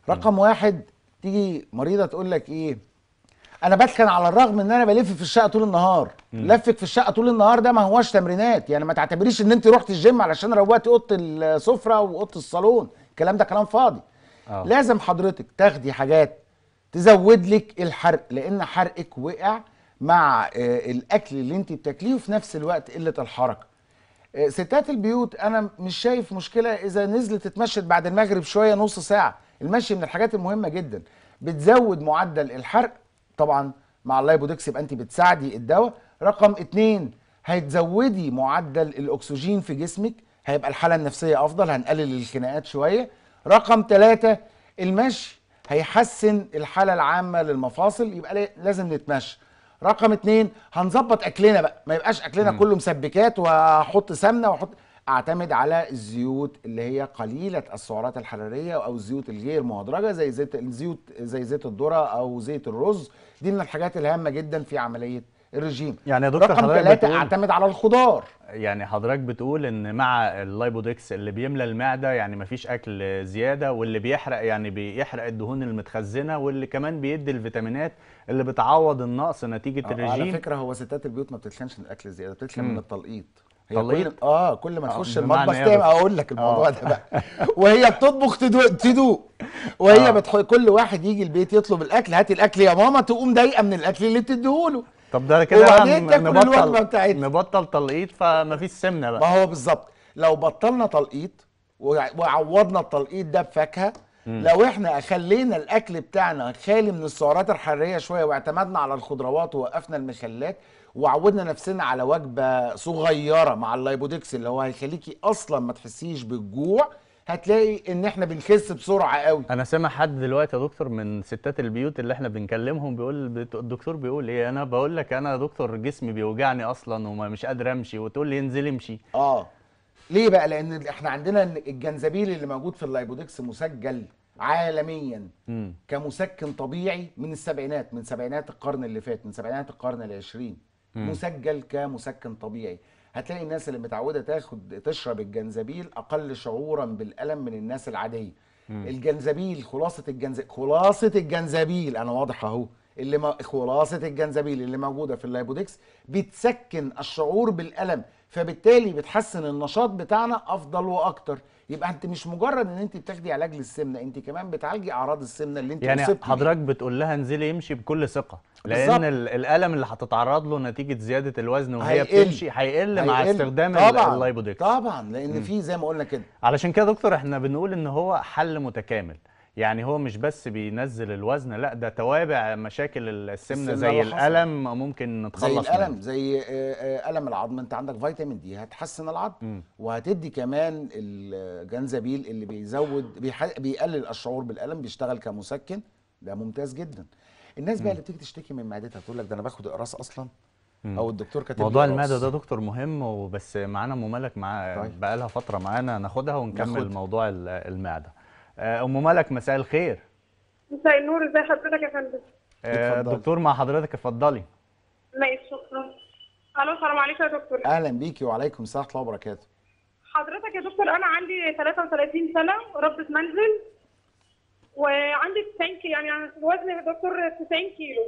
رقم واحد تيجي مريضه تقول لك ايه انا بتخن على الرغم ان انا بلف في الشقه طول النهار مم. لفك في الشقه طول النهار ده ما هواش تمرينات يعني ما تعتبريش ان انت رحت الجيم علشان روقتي اوضه السفره واوضه الصالون الكلام ده كلام فاضي أوه. لازم حضرتك تاخدي حاجات تزود لك الحرق لان حرقك وقع مع آه، الاكل اللي انت بتاكليه وفي نفس الوقت قله الحركه آه، ستات البيوت انا مش شايف مشكله اذا نزلت تتمشت بعد المغرب شويه نص ساعه المشي من الحاجات المهمه جدا بتزود معدل الحرق طبعا مع اللايبودكس يبقى انت بتساعدي الدواء رقم اتنين هتزودي معدل الاكسجين في جسمك هيبقى الحاله النفسيه افضل هنقلل الخناقات شويه رقم ثلاثة المشي هيحسن الحاله العامه للمفاصل يبقى لازم نتمشى رقم اتنين هنظبط اكلنا بقى ما يبقاش اكلنا م. كله مسبكات واحط سمنه واحط اعتمد على الزيوت اللي هي قليله السعرات الحراريه او الزيوت الغير مهدرجه زي زيت الزيوت زي زيت الذره او زيت الرز دي من الحاجات الهامه جدا في عمليه الرجيم يعني يا دكتور رقم ثلاثة اعتمد على الخضار يعني حضرتك بتقول ان مع اللايبودكس اللي بيملى المعده يعني مفيش اكل زياده واللي بيحرق يعني بيحرق الدهون المتخزنه واللي كمان بيدي الفيتامينات اللي بتعوض النقص نتيجه آه، الرجيم على فكره هو ستات البيوت ما بتتخنش من الاكل الزياده بتتخن من التلقيط هي إيه؟ كل... اه كل ما تخش آه، المطبخ إيه؟ اقول لك الموضوع آه. ده بقى وهي بتطبخ تدوق تدوق وهي آه. بتح... كل واحد يجي البيت يطلب الاكل هات الاكل يا ماما تقوم ضايقه من الاكل اللي بتديهوله طب ده كده نبطل... الوجبه نبطل تلقيط فمفيش سمنه بقى ما هو بالظبط لو بطلنا تلقيط وعوضنا التلقيط ده بفاكهه لو احنا خلينا الاكل بتاعنا خالي من السعرات الحراريه شويه واعتمدنا على الخضروات ووقفنا المخلات وعودنا نفسنا على وجبه صغيره مع اللايبودكس اللي هو هيخليكي اصلا ما تحسيش بالجوع هتلاقي ان احنا بنخس بسرعه قوي انا سامع حد دلوقتي يا دكتور من ستات البيوت اللي احنا بنكلمهم بيقول الدكتور بيقول ايه انا بقول لك انا يا دكتور جسمي بيوجعني اصلا ومش قادر امشي وتقول لي انزل امشي اه ليه بقى لان احنا عندنا الجنزبيل اللي موجود في اللايبودكس مسجل عالميا م. كمسكن طبيعي من السبعينات من سبعينات القرن اللي فات من سبعينات القرن العشرين مسجل كمسكن طبيعي هتلاقي الناس اللي متعوده تاخد تشرب الجنزبيل اقل شعورا بالالم من الناس العاديه مم. الجنزبيل خلاصه الجنزبيل خلاصه الجنزبيل انا واضح اهو اللي ما خلاصه الجنزبيل اللي موجوده في اللايبودكس بتسكن الشعور بالالم فبالتالي بتحسن النشاط بتاعنا افضل واكتر يبقى انت مش مجرد ان انت بتاخدي علاج للسمنه انت كمان بتعالجي اعراض السمنه اللي انت يعني حضرتك بتقول لها انزلي امشي بكل ثقه لان بالزبط. الالم اللي هتتعرض له نتيجه زياده الوزن وهي هيقل. بتمشي هيقل مع استخدام اللايبودكس طبعا لان في زي ما قلنا كده علشان كده دكتور احنا بنقول ان هو حل متكامل يعني هو مش بس بينزل الوزن لا ده توابع مشاكل السمنه زي الالم ممكن نتخلص زي الالم منه. زي آه، آه، الم العظم انت عندك فيتامين دي هتحسن العظم م. وهتدي كمان الجنزبيل اللي بيزود بيقلل الشعور بالالم بيشتغل كمسكن ده ممتاز جدا الناس بقى اللي بتيجي تشتكي من معدتها تقول لك ده انا باخد اقراص اصلا او الدكتور كاتب موضوع المعده ده دكتور مهم وبس معانا ممالك معاه طيب. بقى لها فتره معانا ناخدها ونكمل ناخد. موضوع المعده آه، ام ملك مساء الخير مساء النور ازي حضرتك يا فندم آه، دكتور مع حضرتك اتفضلي ماشي شكرا الو السلام عليكم يا دكتور اهلا بيكي وعليكم السلام ورحمه الله وبركاته حضرتك يا دكتور انا عندي 33 سنه ربة منزل وعندي 90 كيلو يعني وزني يا دكتور 90 كيلو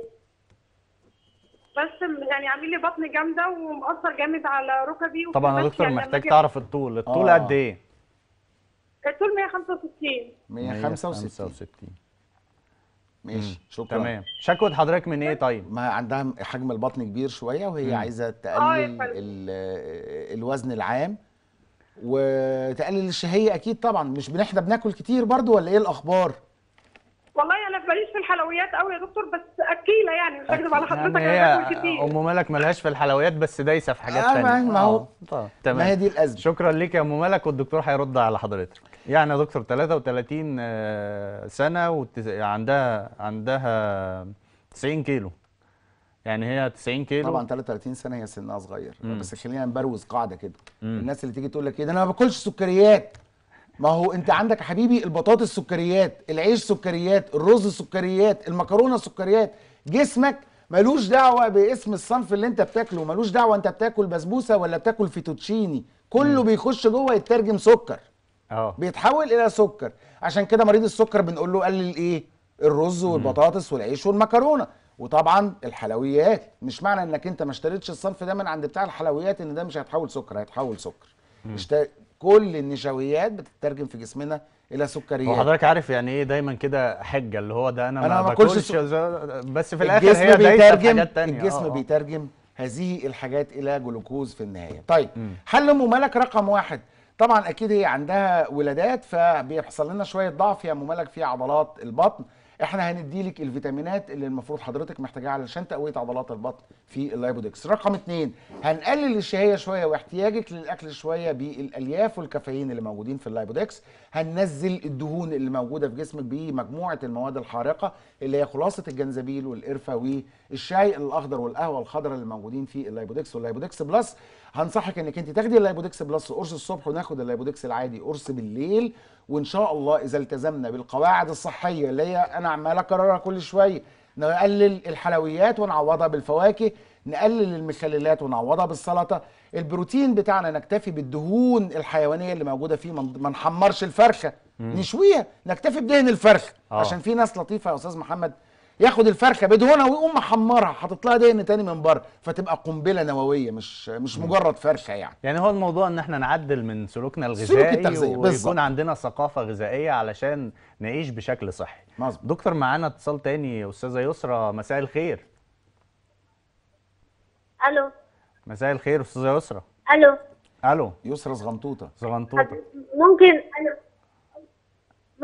بس يعني عامل لي بطن جامده ومأثر جامد على ركبي طبعا يا دكتور يعني محتاج تعرف الطول الطول آه. قد ايه طول 165 165 ماشي شكرا تمام شكوى حضرتك من ايه طيب؟ ما عندها حجم البطن كبير شويه وهي مم. عايزه آه، تقلل الوزن العام وتقلل الشهيه اكيد طبعا مش احنا بناكل كتير برضو ولا ايه الاخبار؟ والله انا ماليش في الحلويات قوي يا دكتور بس اكيله يعني مش هكذب على حضرتك يعني انا باكل كتير ام مالك مالهاش في الحلويات بس دايسه في حاجات آه،, آه ما هو تمام ما هي دي الازمه شكرا ليك يا ام مالك والدكتور هيرد على حضرتك يعني يا دكتور 33 آه، سنه وعندها عندها 90 كيلو يعني هي 90 كيلو طبعا 33 سنه هي سنها صغير مم. بس خلينا نبروز قاعده كده مم. الناس اللي تيجي تقول لك ايه ده انا ما باكلش سكريات ما هو انت عندك حبيبي البطاطس سكريات العيش سكريات الرز سكريات المكرونه سكريات جسمك ملوش دعوه باسم الصنف اللي انت بتاكله ملوش دعوه انت بتاكل بسبوسه ولا بتاكل فيتوتشيني كله بيخش جوه يترجم سكر اه بيتحول الى سكر عشان كده مريض السكر بنقول له قلل ايه الرز والبطاطس والعيش والمكرونه وطبعا الحلويات مش معنى انك انت ما اشتريتش الصنف ده من عند بتاع الحلويات ان ده مش هيتحول سكر هيتحول سكر اشت... كل النشويات بتترجم في جسمنا الى سكريات وحضرتك عارف يعني ايه دايما كده حجه اللي هو ده انا, أنا ما باكلش س... بس في الاخر الجسم هي بيترجم حاجات تانية الجسم أوه. آه. بيترجم هذه الحاجات الى جلوكوز في النهايه طيب م. حل ممالك رقم واحد طبعا اكيد هي عندها ولادات فبيحصل لنا شويه ضعف يا ممالك في عضلات البطن احنا هنديلك الفيتامينات اللي المفروض حضرتك محتاجاها علشان تقويه عضلات البطن في اللايبودكس رقم اتنين هنقلل الشهيه شويه واحتياجك للاكل شويه بالالياف والكافيين اللي موجودين في اللايبودكس هننزل الدهون اللي موجوده في جسمك بمجموعه المواد الحارقه اللي هي خلاصه الجنزبيل والقرفه والشاي الاخضر والقهوه الخضراء اللي موجودين في اللايبودكس واللايبودكس بلس هنصحك انك انت تاخدي اللايبودكس بلس قرص الصبح وناخد اللايبودكس العادي قرص بالليل وان شاء الله اذا التزمنا بالقواعد الصحيه اللي هي انا عمال اكررها كل شويه نقلل الحلويات ونعوضها بالفواكه نقلل المخللات ونعوضها بالسلطه البروتين بتاعنا نكتفي بالدهون الحيوانيه اللي موجوده فيه ما نحمرش الفرخه مم. نشويها نكتفي بدهن الفرخ آه. عشان في ناس لطيفه يا استاذ محمد ياخد الفرخه بدهونها ويقوم محمرها حاطط لها دهن تاني من بره فتبقى قنبله نوويه مش مش مجرد فرخه يعني يعني هو الموضوع ان احنا نعدل من سلوكنا الغذائي سلوك ويكون عندنا ثقافه غذائيه علشان نعيش بشكل صحي مظبوط دكتور معانا اتصال تاني استاذه يسرى مساء الخير الو مساء الخير استاذه يسرى الو الو يسرى صغنطوطه صغنطوطه ممكن الو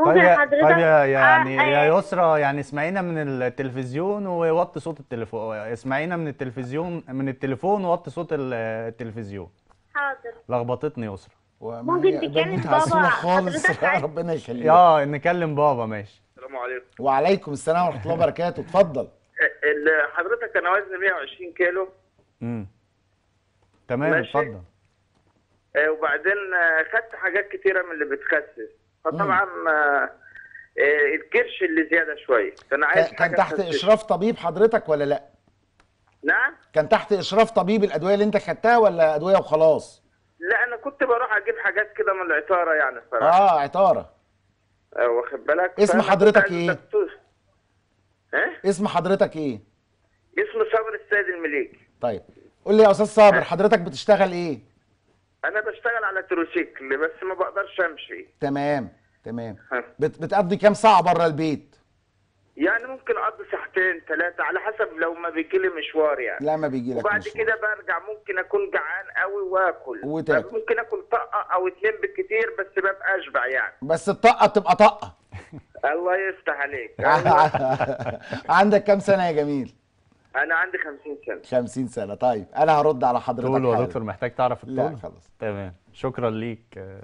طيب يا حضرتك طيب يعني آه يا يسرى يعني اسمعينا من التلفزيون ووطي صوت التليفون اسمعينا من التلفزيون من التليفون ووطي صوت التلفزيون حاضر لخبطتني يسرى ممكن تكلم بابا خالص ربنا يخليك اه نكلم بابا ماشي السلام عليكم وعليكم السلام ورحمه الله وبركاته اتفضل آه، حضرتك انا وزني 120 كيلو امم تمام اتفضل آه، وبعدين خدت حاجات كتيره من اللي بتخسس فطبعا آه، آه، الكرش اللي زياده شويه فانا عايز كان تحت حسيت. اشراف طبيب حضرتك ولا لا نعم كان تحت اشراف طبيب الادويه اللي انت خدتها ولا ادويه وخلاص لا انا كنت بروح اجيب حاجات كده من العطاره يعني الصراحه اه عطاره آه، واخد بالك اسم حضرتك ايه إيه؟ ها اسم حضرتك ايه اسم صابر السيد المليكي طيب قول لي يا استاذ صابر حضرتك بتشتغل ايه انا بشتغل على تروسيكل بس ما بقدرش امشي تمام تمام بتقضي كام ساعه بره البيت يعني ممكن اقضي ساعتين ثلاثه على حسب لو ما بيجي لي مشوار يعني لا ما بيجي لك وبعد كده برجع ممكن اكون جعان قوي واكل وتاكل ممكن اكل طقه او اتنين بالكتير بس ببقى اشبع يعني بس الطقه تبقى طقه الله يفتح عليك عندك كام سنه يا جميل انا عندي 50 سنه 50 سنه طيب انا هرد على حضرتك طول يا دكتور محتاج تعرف الطول لا خلاص تمام شكرا ليك آه،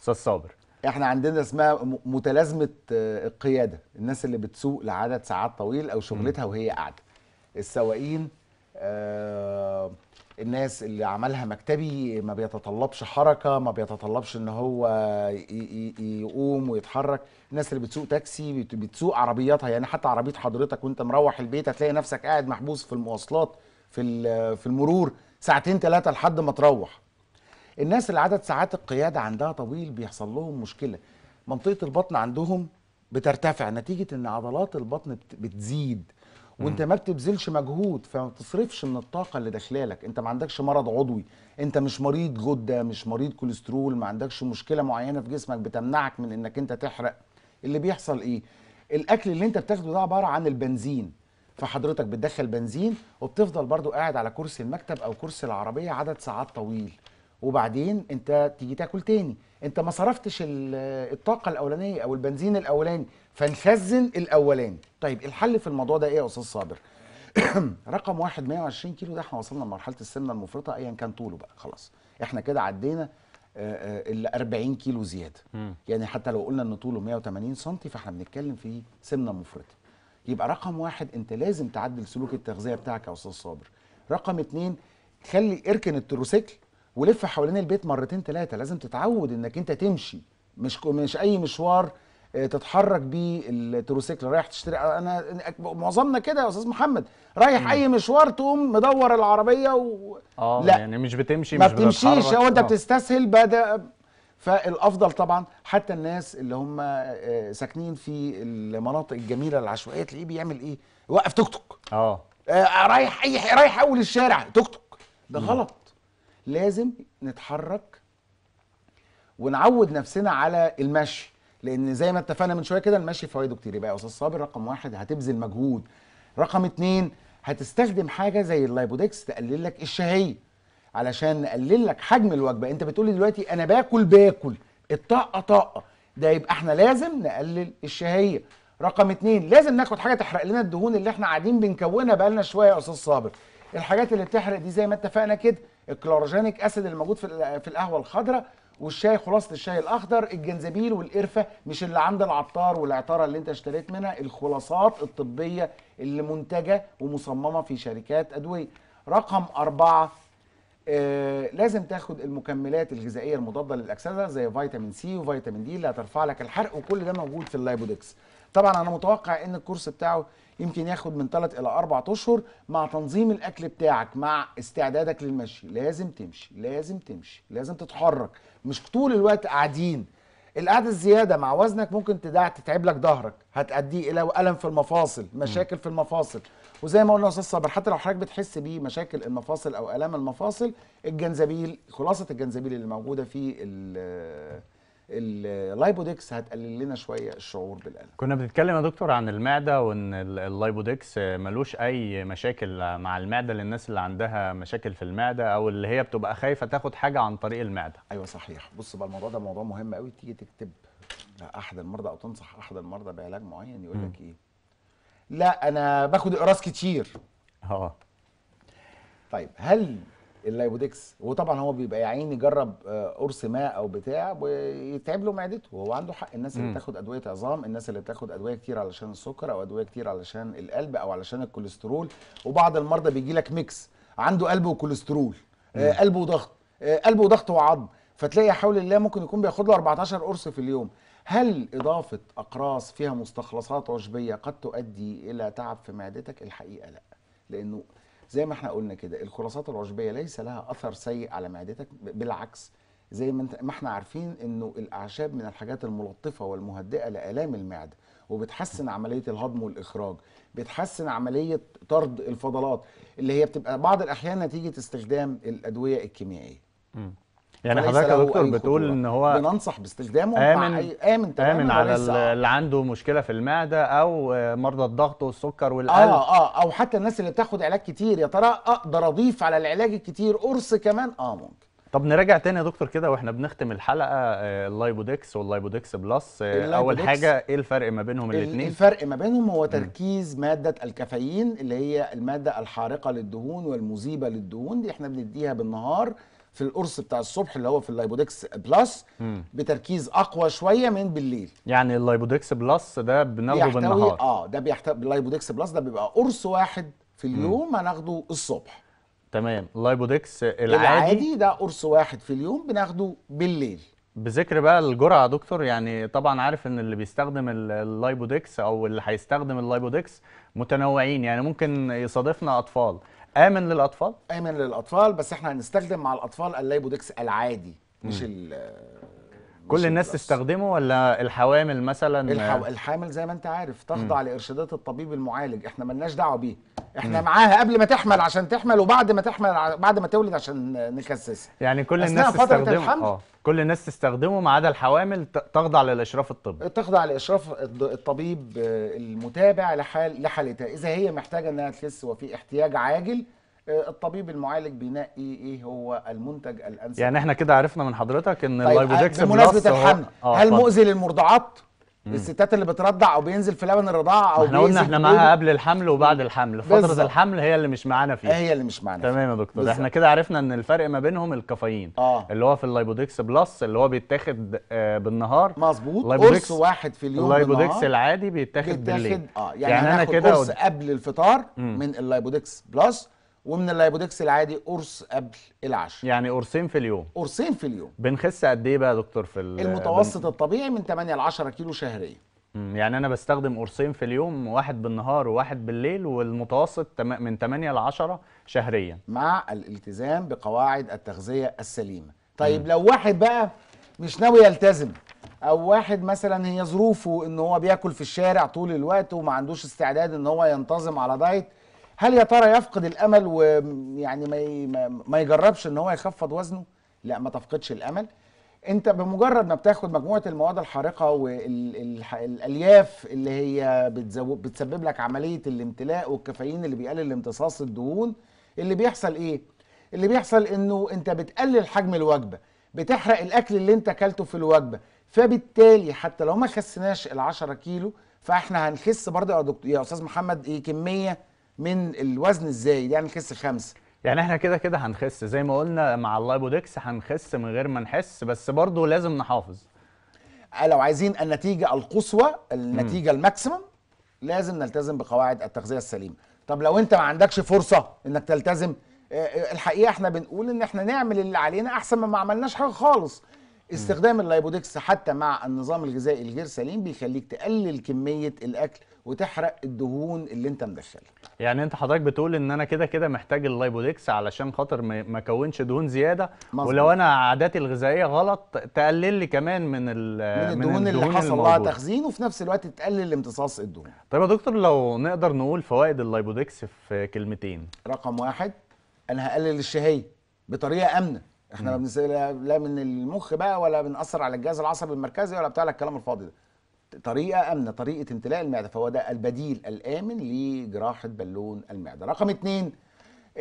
استاذ صابر احنا عندنا اسمها متلازمه آه، القياده الناس اللي بتسوق لعدد ساعات طويل او شغلتها وهي قاعده السواقين آه الناس اللي عملها مكتبي ما بيتطلبش حركه ما بيتطلبش ان هو يقوم ويتحرك الناس اللي بتسوق تاكسي بتسوق عربياتها يعني حتى عربيه حضرتك وانت مروح البيت هتلاقي نفسك قاعد محبوس في المواصلات في في المرور ساعتين ثلاثه لحد ما تروح الناس اللي عدد ساعات القياده عندها طويل بيحصل لهم مشكله منطقه البطن عندهم بترتفع نتيجه ان عضلات البطن بتزيد وانت ما بتبذلش مجهود فما بتصرفش من الطاقه اللي داخله لك انت ما عندكش مرض عضوي انت مش مريض غده مش مريض كوليسترول ما عندكش مشكله معينه في جسمك بتمنعك من انك انت تحرق اللي بيحصل ايه الاكل اللي انت بتاخده ده عباره عن البنزين فحضرتك بتدخل بنزين وبتفضل برضو قاعد على كرسي المكتب او كرسي العربيه عدد ساعات طويل وبعدين انت تيجي تاكل تاني انت ما صرفتش الطاقه الاولانيه او البنزين الاولاني فنخزن الاولاني طيب الحل في الموضوع ده ايه يا استاذ صابر؟ رقم واحد 120 كيلو ده احنا وصلنا لمرحله السمنه المفرطه ايا كان طوله بقى خلاص احنا كده عدينا آه، آه، ال 40 كيلو زياده م. يعني حتى لو قلنا ان طوله 180 سم فاحنا بنتكلم في سمنه مفرطه يبقى رقم واحد انت لازم تعدل سلوك التغذيه بتاعك يا استاذ صابر رقم اثنين خلي اركن التروسيكل ولف حوالين البيت مرتين ثلاثه لازم تتعود انك انت تمشي مش مش اي مشوار آه، تتحرك بيه التروسيكل رايح تشتري انا معظمنا كده يا استاذ محمد رايح اي مشوار تقوم مدور العربيه و... اه لا. يعني مش بتمشي ما مش بتمشيش هو انت آه. بتستسهل بدا فالافضل طبعا حتى الناس اللي هم آه، ساكنين في المناطق الجميله العشوائيه تلاقيه بيعمل ايه؟ يوقف توك توك اه رايح اي رايح اول الشارع توك توك ده غلط لازم نتحرك ونعود نفسنا على المشي لان زي ما اتفقنا من شويه كده المشي فوائده كتير يبقى يا استاذ صابر رقم واحد هتبذل مجهود رقم اتنين هتستخدم حاجه زي اللايبودكس تقلل لك الشهيه علشان نقلل لك حجم الوجبه انت بتقولي دلوقتي انا باكل باكل الطاقه طاقه ده يبقى احنا لازم نقلل الشهيه رقم اتنين لازم ناخد حاجه تحرق لنا الدهون اللي احنا قاعدين بنكونها بقالنا شويه يا استاذ صابر الحاجات اللي بتحرق دي زي ما اتفقنا كده الكلوروجينيك اسيد الموجود في في القهوه الخضراء والشاي خلاصه الشاي الاخضر الجنزبيل والقرفه مش اللي عند العطار والعطاره اللي انت اشتريت منها الخلاصات الطبيه اللي منتجه ومصممه في شركات ادويه رقم أربعة آه لازم تاخد المكملات الغذائيه المضاده للاكسده زي فيتامين سي وفيتامين دي اللي هترفع لك الحرق وكل ده موجود في اللايبودكس طبعا انا متوقع ان الكورس بتاعه يمكن ياخد من 3 الى 4 اشهر مع تنظيم الاكل بتاعك مع استعدادك للمشي لازم تمشي لازم تمشي لازم تتحرك مش طول الوقت قاعدين القعده الزياده مع وزنك ممكن تدع تتعب لك ظهرك هتؤدي الى الم في المفاصل مشاكل في المفاصل وزي ما قلنا يا استاذ صابر حتى لو حضرتك بتحس بيه مشاكل المفاصل او الام المفاصل الجنزبيل خلاصه الجنزبيل اللي موجوده في اللايبودكس هتقلل لنا شويه الشعور بالالم كنا بنتكلم يا دكتور عن المعده وان اللايبودكس ملوش اي مشاكل مع المعده للناس اللي عندها مشاكل في المعده او اللي هي بتبقى خايفه تاخد حاجه عن طريق المعده ايوه صحيح بص بقى الموضوع ده موضوع مهم قوي تيجي تكتب لاحد المرضى او تنصح احد المرضى بعلاج معين يقول لك ايه لا انا باخد اقراص كتير اه طيب هل اللايبودكس وطبعا هو بيبقى يا عيني جرب آه، قرص ما او بتاع ويتعب له معدته وهو عنده حق الناس اللي بتاخد ادويه عظام الناس اللي بتاخد ادويه كتير علشان السكر او ادويه كتير علشان القلب او علشان الكوليسترول وبعض المرضى بيجي لك ميكس عنده قلب وكوليسترول آه قلب وضغط آه قلب وضغط وعظم فتلاقي حول الله ممكن يكون بياخد له 14 قرص في اليوم هل اضافه اقراص فيها مستخلصات عشبيه قد تؤدي الى تعب في معدتك الحقيقه لا لانه زي ما احنا قلنا كده الخلاصات العشبيه ليس لها اثر سيء على معدتك بالعكس زي ما, انت ما احنا عارفين انه الاعشاب من الحاجات الملطفه والمهدئه لالام المعده وبتحسن عمليه الهضم والاخراج بتحسن عمليه طرد الفضلات اللي هي بتبقى بعض الاحيان نتيجه استخدام الادويه الكيميائيه يعني حضرتك يا دكتور بتقول ان هو بننصح باستخدامه آمن مع آمن تماما آمن على اللي عنده مشكله في المعده او مرضى الضغط والسكر والقلب اه اه او حتى الناس اللي بتاخد علاج كتير يا ترى اقدر اضيف على العلاج الكتير قرص كمان اه ممكن طب نراجع تاني يا دكتور كده واحنا بنختم الحلقه آه، اللايبودكس واللايبودكس بلس آه، اول حاجه ايه الفرق ما بينهم الاثنين الفرق ما بينهم هو تركيز م. ماده الكافيين اللي هي الماده الحارقه للدهون والمذيبه للدهون دي احنا بنديها بالنهار في القرص بتاع الصبح اللي هو في اللايبودكس بلس مم. بتركيز اقوى شويه من بالليل يعني اللايبودكس بلس ده بناخده بالنهار اه ده بيحتوي اللايبودكس بلس ده بيبقى قرص واحد في اليوم هناخده الصبح تمام اللايبودكس العادي العادي ده قرص واحد في اليوم بناخده بالليل بذكر بقى الجرعه يا دكتور يعني طبعا عارف ان اللي بيستخدم اللايبودكس او اللي هيستخدم اللايبودكس متنوعين يعني ممكن يصادفنا اطفال امن للاطفال امن للاطفال بس احنا هنستخدم مع الاطفال الليبودكس العادي مش ال كل الناس تستخدمه ولا الحوامل مثلا الحو... الحامل زي ما انت عارف تخضع لارشادات الطبيب المعالج احنا ملناش دعوه بيه احنا مم. معاها قبل ما تحمل عشان تحمل وبعد ما تحمل بعد ما تولد عشان نكسسها يعني كل الناس تستخدمه اه كل الناس تستخدمه ما عدا الحوامل تخضع للاشراف الطبي تخضع لاشراف الطبيب آه، المتابع لحال لحالتها اذا هي محتاجه انها تخس وفي احتياج عاجل آه، الطبيب المعالج بينقي ايه هو المنتج الانسب يعني احنا كده عرفنا من حضرتك ان طيب اللايبوجكس بمناسبه الحمل آه، هل مؤذي للمرضعات الستات اللي بترضع او بينزل في لبن الرضاعه او احنا قلنا احنا معاها قبل الحمل وبعد الحمل فتره بالزبط. الحمل هي اللي مش معانا فيها هي اللي مش معانا تمام يا دكتور بالزبط. احنا كده عرفنا ان الفرق ما بينهم الكافيين آه. اللي هو في اللايبودكس بلس اللي هو بيتاخد آه بالنهار مظبوط قرص واحد في اليوم اللايبودكس العادي بيتاخد, بيتاخد بالليل اه يعني, يعني انا كده قرص قبل الفطار مم. من اللايبودكس بلس ومن اللايبودكس العادي قرص قبل العشاء يعني قرصين في اليوم قرصين في اليوم بنخس قد ايه بقى يا دكتور في المتوسط بن... الطبيعي من 8 ل 10 كيلو شهريا يعني انا بستخدم قرصين في اليوم واحد بالنهار وواحد بالليل والمتوسط من 8 ل 10 شهريا مع الالتزام بقواعد التغذيه السليمه طيب م. لو واحد بقى مش ناوي يلتزم او واحد مثلا هي ظروفه ان هو بياكل في الشارع طول الوقت وما عندوش استعداد ان هو ينتظم على دايت هل يا ترى يفقد الامل ويعني ما ما يجربش ان هو يخفض وزنه لا ما تفقدش الامل انت بمجرد ما بتاخد مجموعه المواد الحارقه والالياف اللي هي بتسبب لك عمليه الامتلاء والكافيين اللي بيقلل امتصاص الدهون اللي بيحصل ايه اللي بيحصل انه انت بتقلل حجم الوجبه بتحرق الاكل اللي انت اكلته في الوجبه فبالتالي حتى لو ما خسناش ال 10 كيلو فاحنا هنخس برضه يا استاذ محمد ايه كميه من الوزن ازاي يعني نخس خمسة يعني احنا كده كده هنخس زي ما قلنا مع اللايبودكس هنخس من غير ما نحس بس برضه لازم نحافظ آه، لو عايزين النتيجة القصوى النتيجة الماكسيمم لازم نلتزم بقواعد التغذية السليمة طب لو انت ما عندكش فرصة انك تلتزم آه، آه، الحقيقة احنا بنقول ان احنا نعمل اللي علينا احسن ما ما عملناش حاجة خالص استخدام اللايبودكس حتى مع النظام الغذائي الغير سليم بيخليك تقلل كمية الاكل وتحرق الدهون اللي انت مدخلها يعني انت حضرتك بتقول ان انا كده كده محتاج اللايبوديكس علشان خاطر ما اكونش دهون زياده مزبوط. ولو انا عاداتي الغذائيه غلط تقلل لي كمان من من الدهون, من الدهون اللي حصل لها تخزين وفي نفس الوقت تقلل امتصاص الدهون طيب يا دكتور لو نقدر نقول فوائد اللايبوديكس في كلمتين رقم واحد انا هقلل الشهيه بطريقه امنه احنا لا من المخ بقى ولا بنأثر على الجهاز العصبي المركزي ولا بتاع الكلام الفاضي ده طريقه امنه طريقه امتلاء المعده فهو ده البديل الامن لجراحه بالون المعده رقم اتنين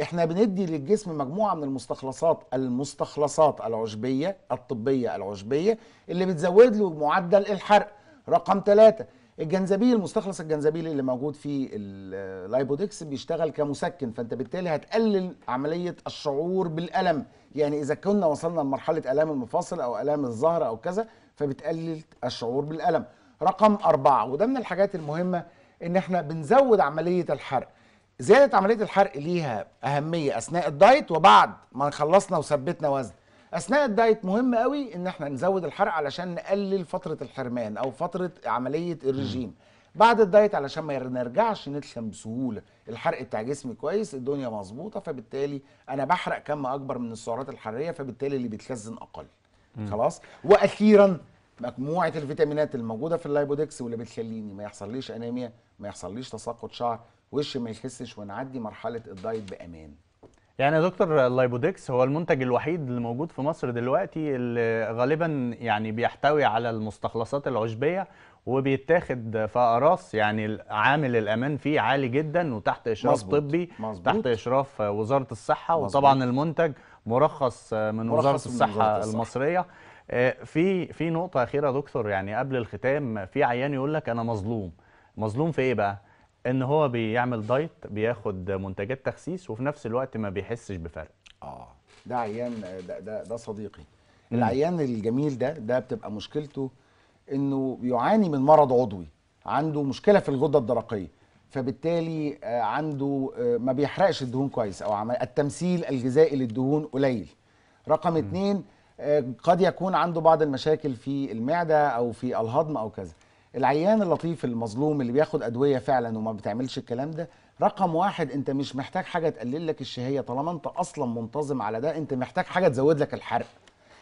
احنا بندي للجسم مجموعه من المستخلصات المستخلصات العشبيه الطبيه العشبيه اللي بتزود له معدل الحرق رقم ثلاثة الجنزبيل مستخلص الجنزبيل اللي موجود في اللايبودكس بيشتغل كمسكن فانت بالتالي هتقلل عمليه الشعور بالالم يعني اذا كنا وصلنا لمرحله الام المفاصل او الام الظهر او كذا فبتقلل الشعور بالالم رقم أربعة وده من الحاجات المهمة إن إحنا بنزود عملية الحرق زيادة عملية الحرق ليها أهمية أثناء الدايت وبعد ما خلصنا وثبتنا وزن أثناء الدايت مهم قوي إن إحنا نزود الحرق علشان نقلل فترة الحرمان أو فترة عملية الرجيم بعد الدايت علشان ما نرجعش نتخن بسهوله الحرق بتاع جسمي كويس الدنيا مظبوطه فبالتالي انا بحرق كم اكبر من السعرات الحراريه فبالتالي اللي بيتخزن اقل خلاص واخيرا مجموعه الفيتامينات الموجوده في اللايبودكس واللي بتخليني ما يحصليش انيميا ما يحصليش تساقط شعر وشي ما يخسش ونعدي مرحله الدايت بامان يعني يا دكتور اللايبودكس هو المنتج الوحيد اللي موجود في مصر دلوقتي اللي غالبا يعني بيحتوي على المستخلصات العشبيه وبيتاخد في اقراص يعني عامل الامان فيه عالي جدا وتحت اشراف مزبوط. طبي مزبوط. تحت اشراف وزاره الصحه مزبوط. وطبعا المنتج مرخص من مرخص وزاره الصحه من الصحة المصريه آه، في في نقطه اخيره دكتور يعني قبل الختام في عيان يقول لك انا مظلوم مظلوم في ايه بقى ان هو بيعمل دايت بياخد منتجات تخسيس وفي نفس الوقت ما بيحسش بفرق اه ده عيان ده ده, ده صديقي العيان الجميل ده ده بتبقى مشكلته انه بيعاني من مرض عضوي عنده مشكله في الغده الدرقيه فبالتالي آه، عنده آه، ما بيحرقش الدهون كويس او التمثيل الغذائي للدهون قليل رقم م. اتنين قد يكون عنده بعض المشاكل في المعده او في الهضم او كذا العيان اللطيف المظلوم اللي بياخد ادويه فعلا وما بتعملش الكلام ده رقم واحد انت مش محتاج حاجه تقلل لك الشهيه طالما انت اصلا منتظم على ده انت محتاج حاجه تزود لك الحرق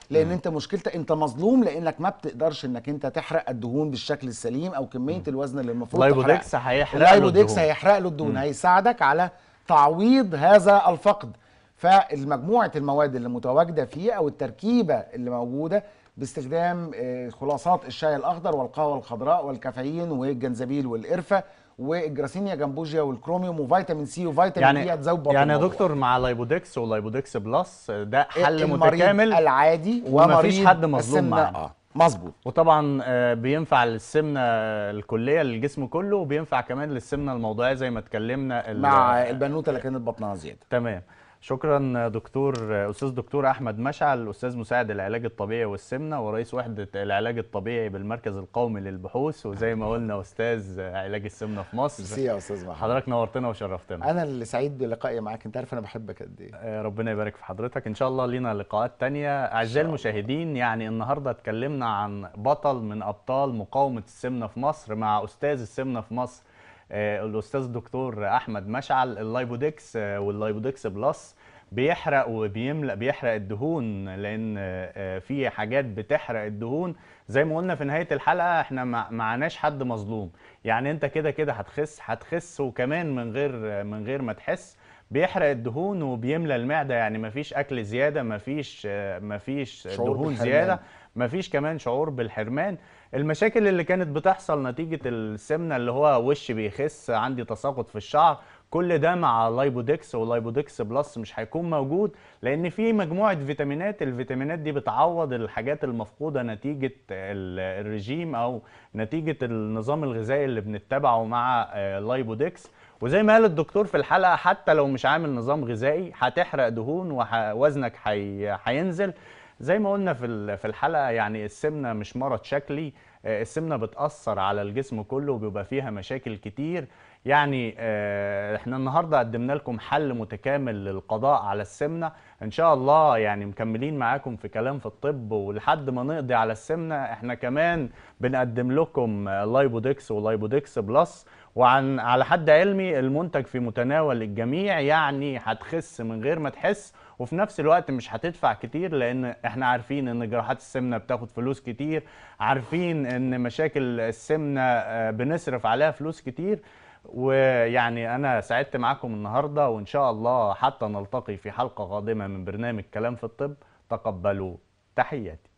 لان انت مشكلتك انت مظلوم لانك ما بتقدرش انك انت تحرق الدهون بالشكل السليم او كميه الوزن اللي المفروض تحرق اللايبودكس هيحرق له الدهون هيحرق له الدهون هيساعدك على تعويض هذا الفقد فالمجموعه المواد اللي متواجده فيه او التركيبه اللي موجوده باستخدام آه، خلاصات الشاي الاخضر والقهوه الخضراء والكافيين والجنزبيل والقرفه والجراسينيا جامبوجيا والكروميوم وفيتامين سي وفيتامين يعني دي هتزود يعني يا دكتور مع لايبودكس ولايبودكس بلس ده إيه، حل متكامل العادي ومفيش حد مظلوم معاه آه، مظبوط وطبعا آه، بينفع للسمنه الكليه للجسم كله وبينفع كمان للسمنه الموضعيه زي ما اتكلمنا مع البنوته اللي كانت بطنها زياده تمام شكرا دكتور استاذ دكتور احمد مشعل استاذ مساعد العلاج الطبيعي والسمنه ورئيس وحده العلاج الطبيعي بالمركز القومي للبحوث وزي ما قلنا استاذ علاج السمنه في مصر ميرسي يا استاذ محمد حضرتك نورتنا وشرفتنا انا اللي سعيد بلقائي معاك انت عارف انا بحبك قد ايه آه، ربنا يبارك في حضرتك ان شاء الله لينا لقاءات تانية اعزائي المشاهدين يعني النهارده اتكلمنا عن بطل من ابطال مقاومه السمنه في مصر مع استاذ السمنه في مصر آه، الاستاذ الدكتور احمد مشعل اللايبودكس آه، واللايبودكس بلس بيحرق وبيملأ بيحرق الدهون لان آه، في حاجات بتحرق الدهون زي ما قلنا في نهايه الحلقه احنا معناش حد مظلوم يعني انت كده كده هتخس هتخس وكمان من غير من غير ما تحس بيحرق الدهون وبيملى المعده يعني مفيش اكل زياده مفيش مفيش دهون بالحرمان. زياده مفيش كمان شعور بالحرمان المشاكل اللي كانت بتحصل نتيجة السمنة اللي هو وش بيخس عندي تساقط في الشعر كل ده مع لايبودكس ولايبودكس بلس مش هيكون موجود لان في مجموعه فيتامينات الفيتامينات دي بتعوض الحاجات المفقوده نتيجه الرجيم او نتيجه النظام الغذائي اللي بنتبعه مع آه، لايبودكس وزي ما قال الدكتور في الحلقه حتى لو مش عامل نظام غذائي هتحرق دهون ووزنك حي... هينزل زي ما قلنا في في الحلقه يعني السمنه مش مرض شكلي آه، السمنه بتاثر على الجسم كله وبيبقى فيها مشاكل كتير يعني آه، احنا النهارده قدمنا لكم حل متكامل للقضاء على السمنه ان شاء الله يعني مكملين معاكم في كلام في الطب ولحد ما نقضي على السمنه احنا كمان بنقدم لكم لايبودكس ولايبودكس بلس وعن على حد علمي المنتج في متناول الجميع يعني هتخس من غير ما تحس وفي نفس الوقت مش هتدفع كتير لان احنا عارفين ان جراحات السمنه بتاخد فلوس كتير عارفين ان مشاكل السمنه آه، بنصرف عليها فلوس كتير ويعني انا سعدت معاكم النهارده وان شاء الله حتى نلتقي في حلقه قادمه من برنامج كلام في الطب تقبلوا تحياتي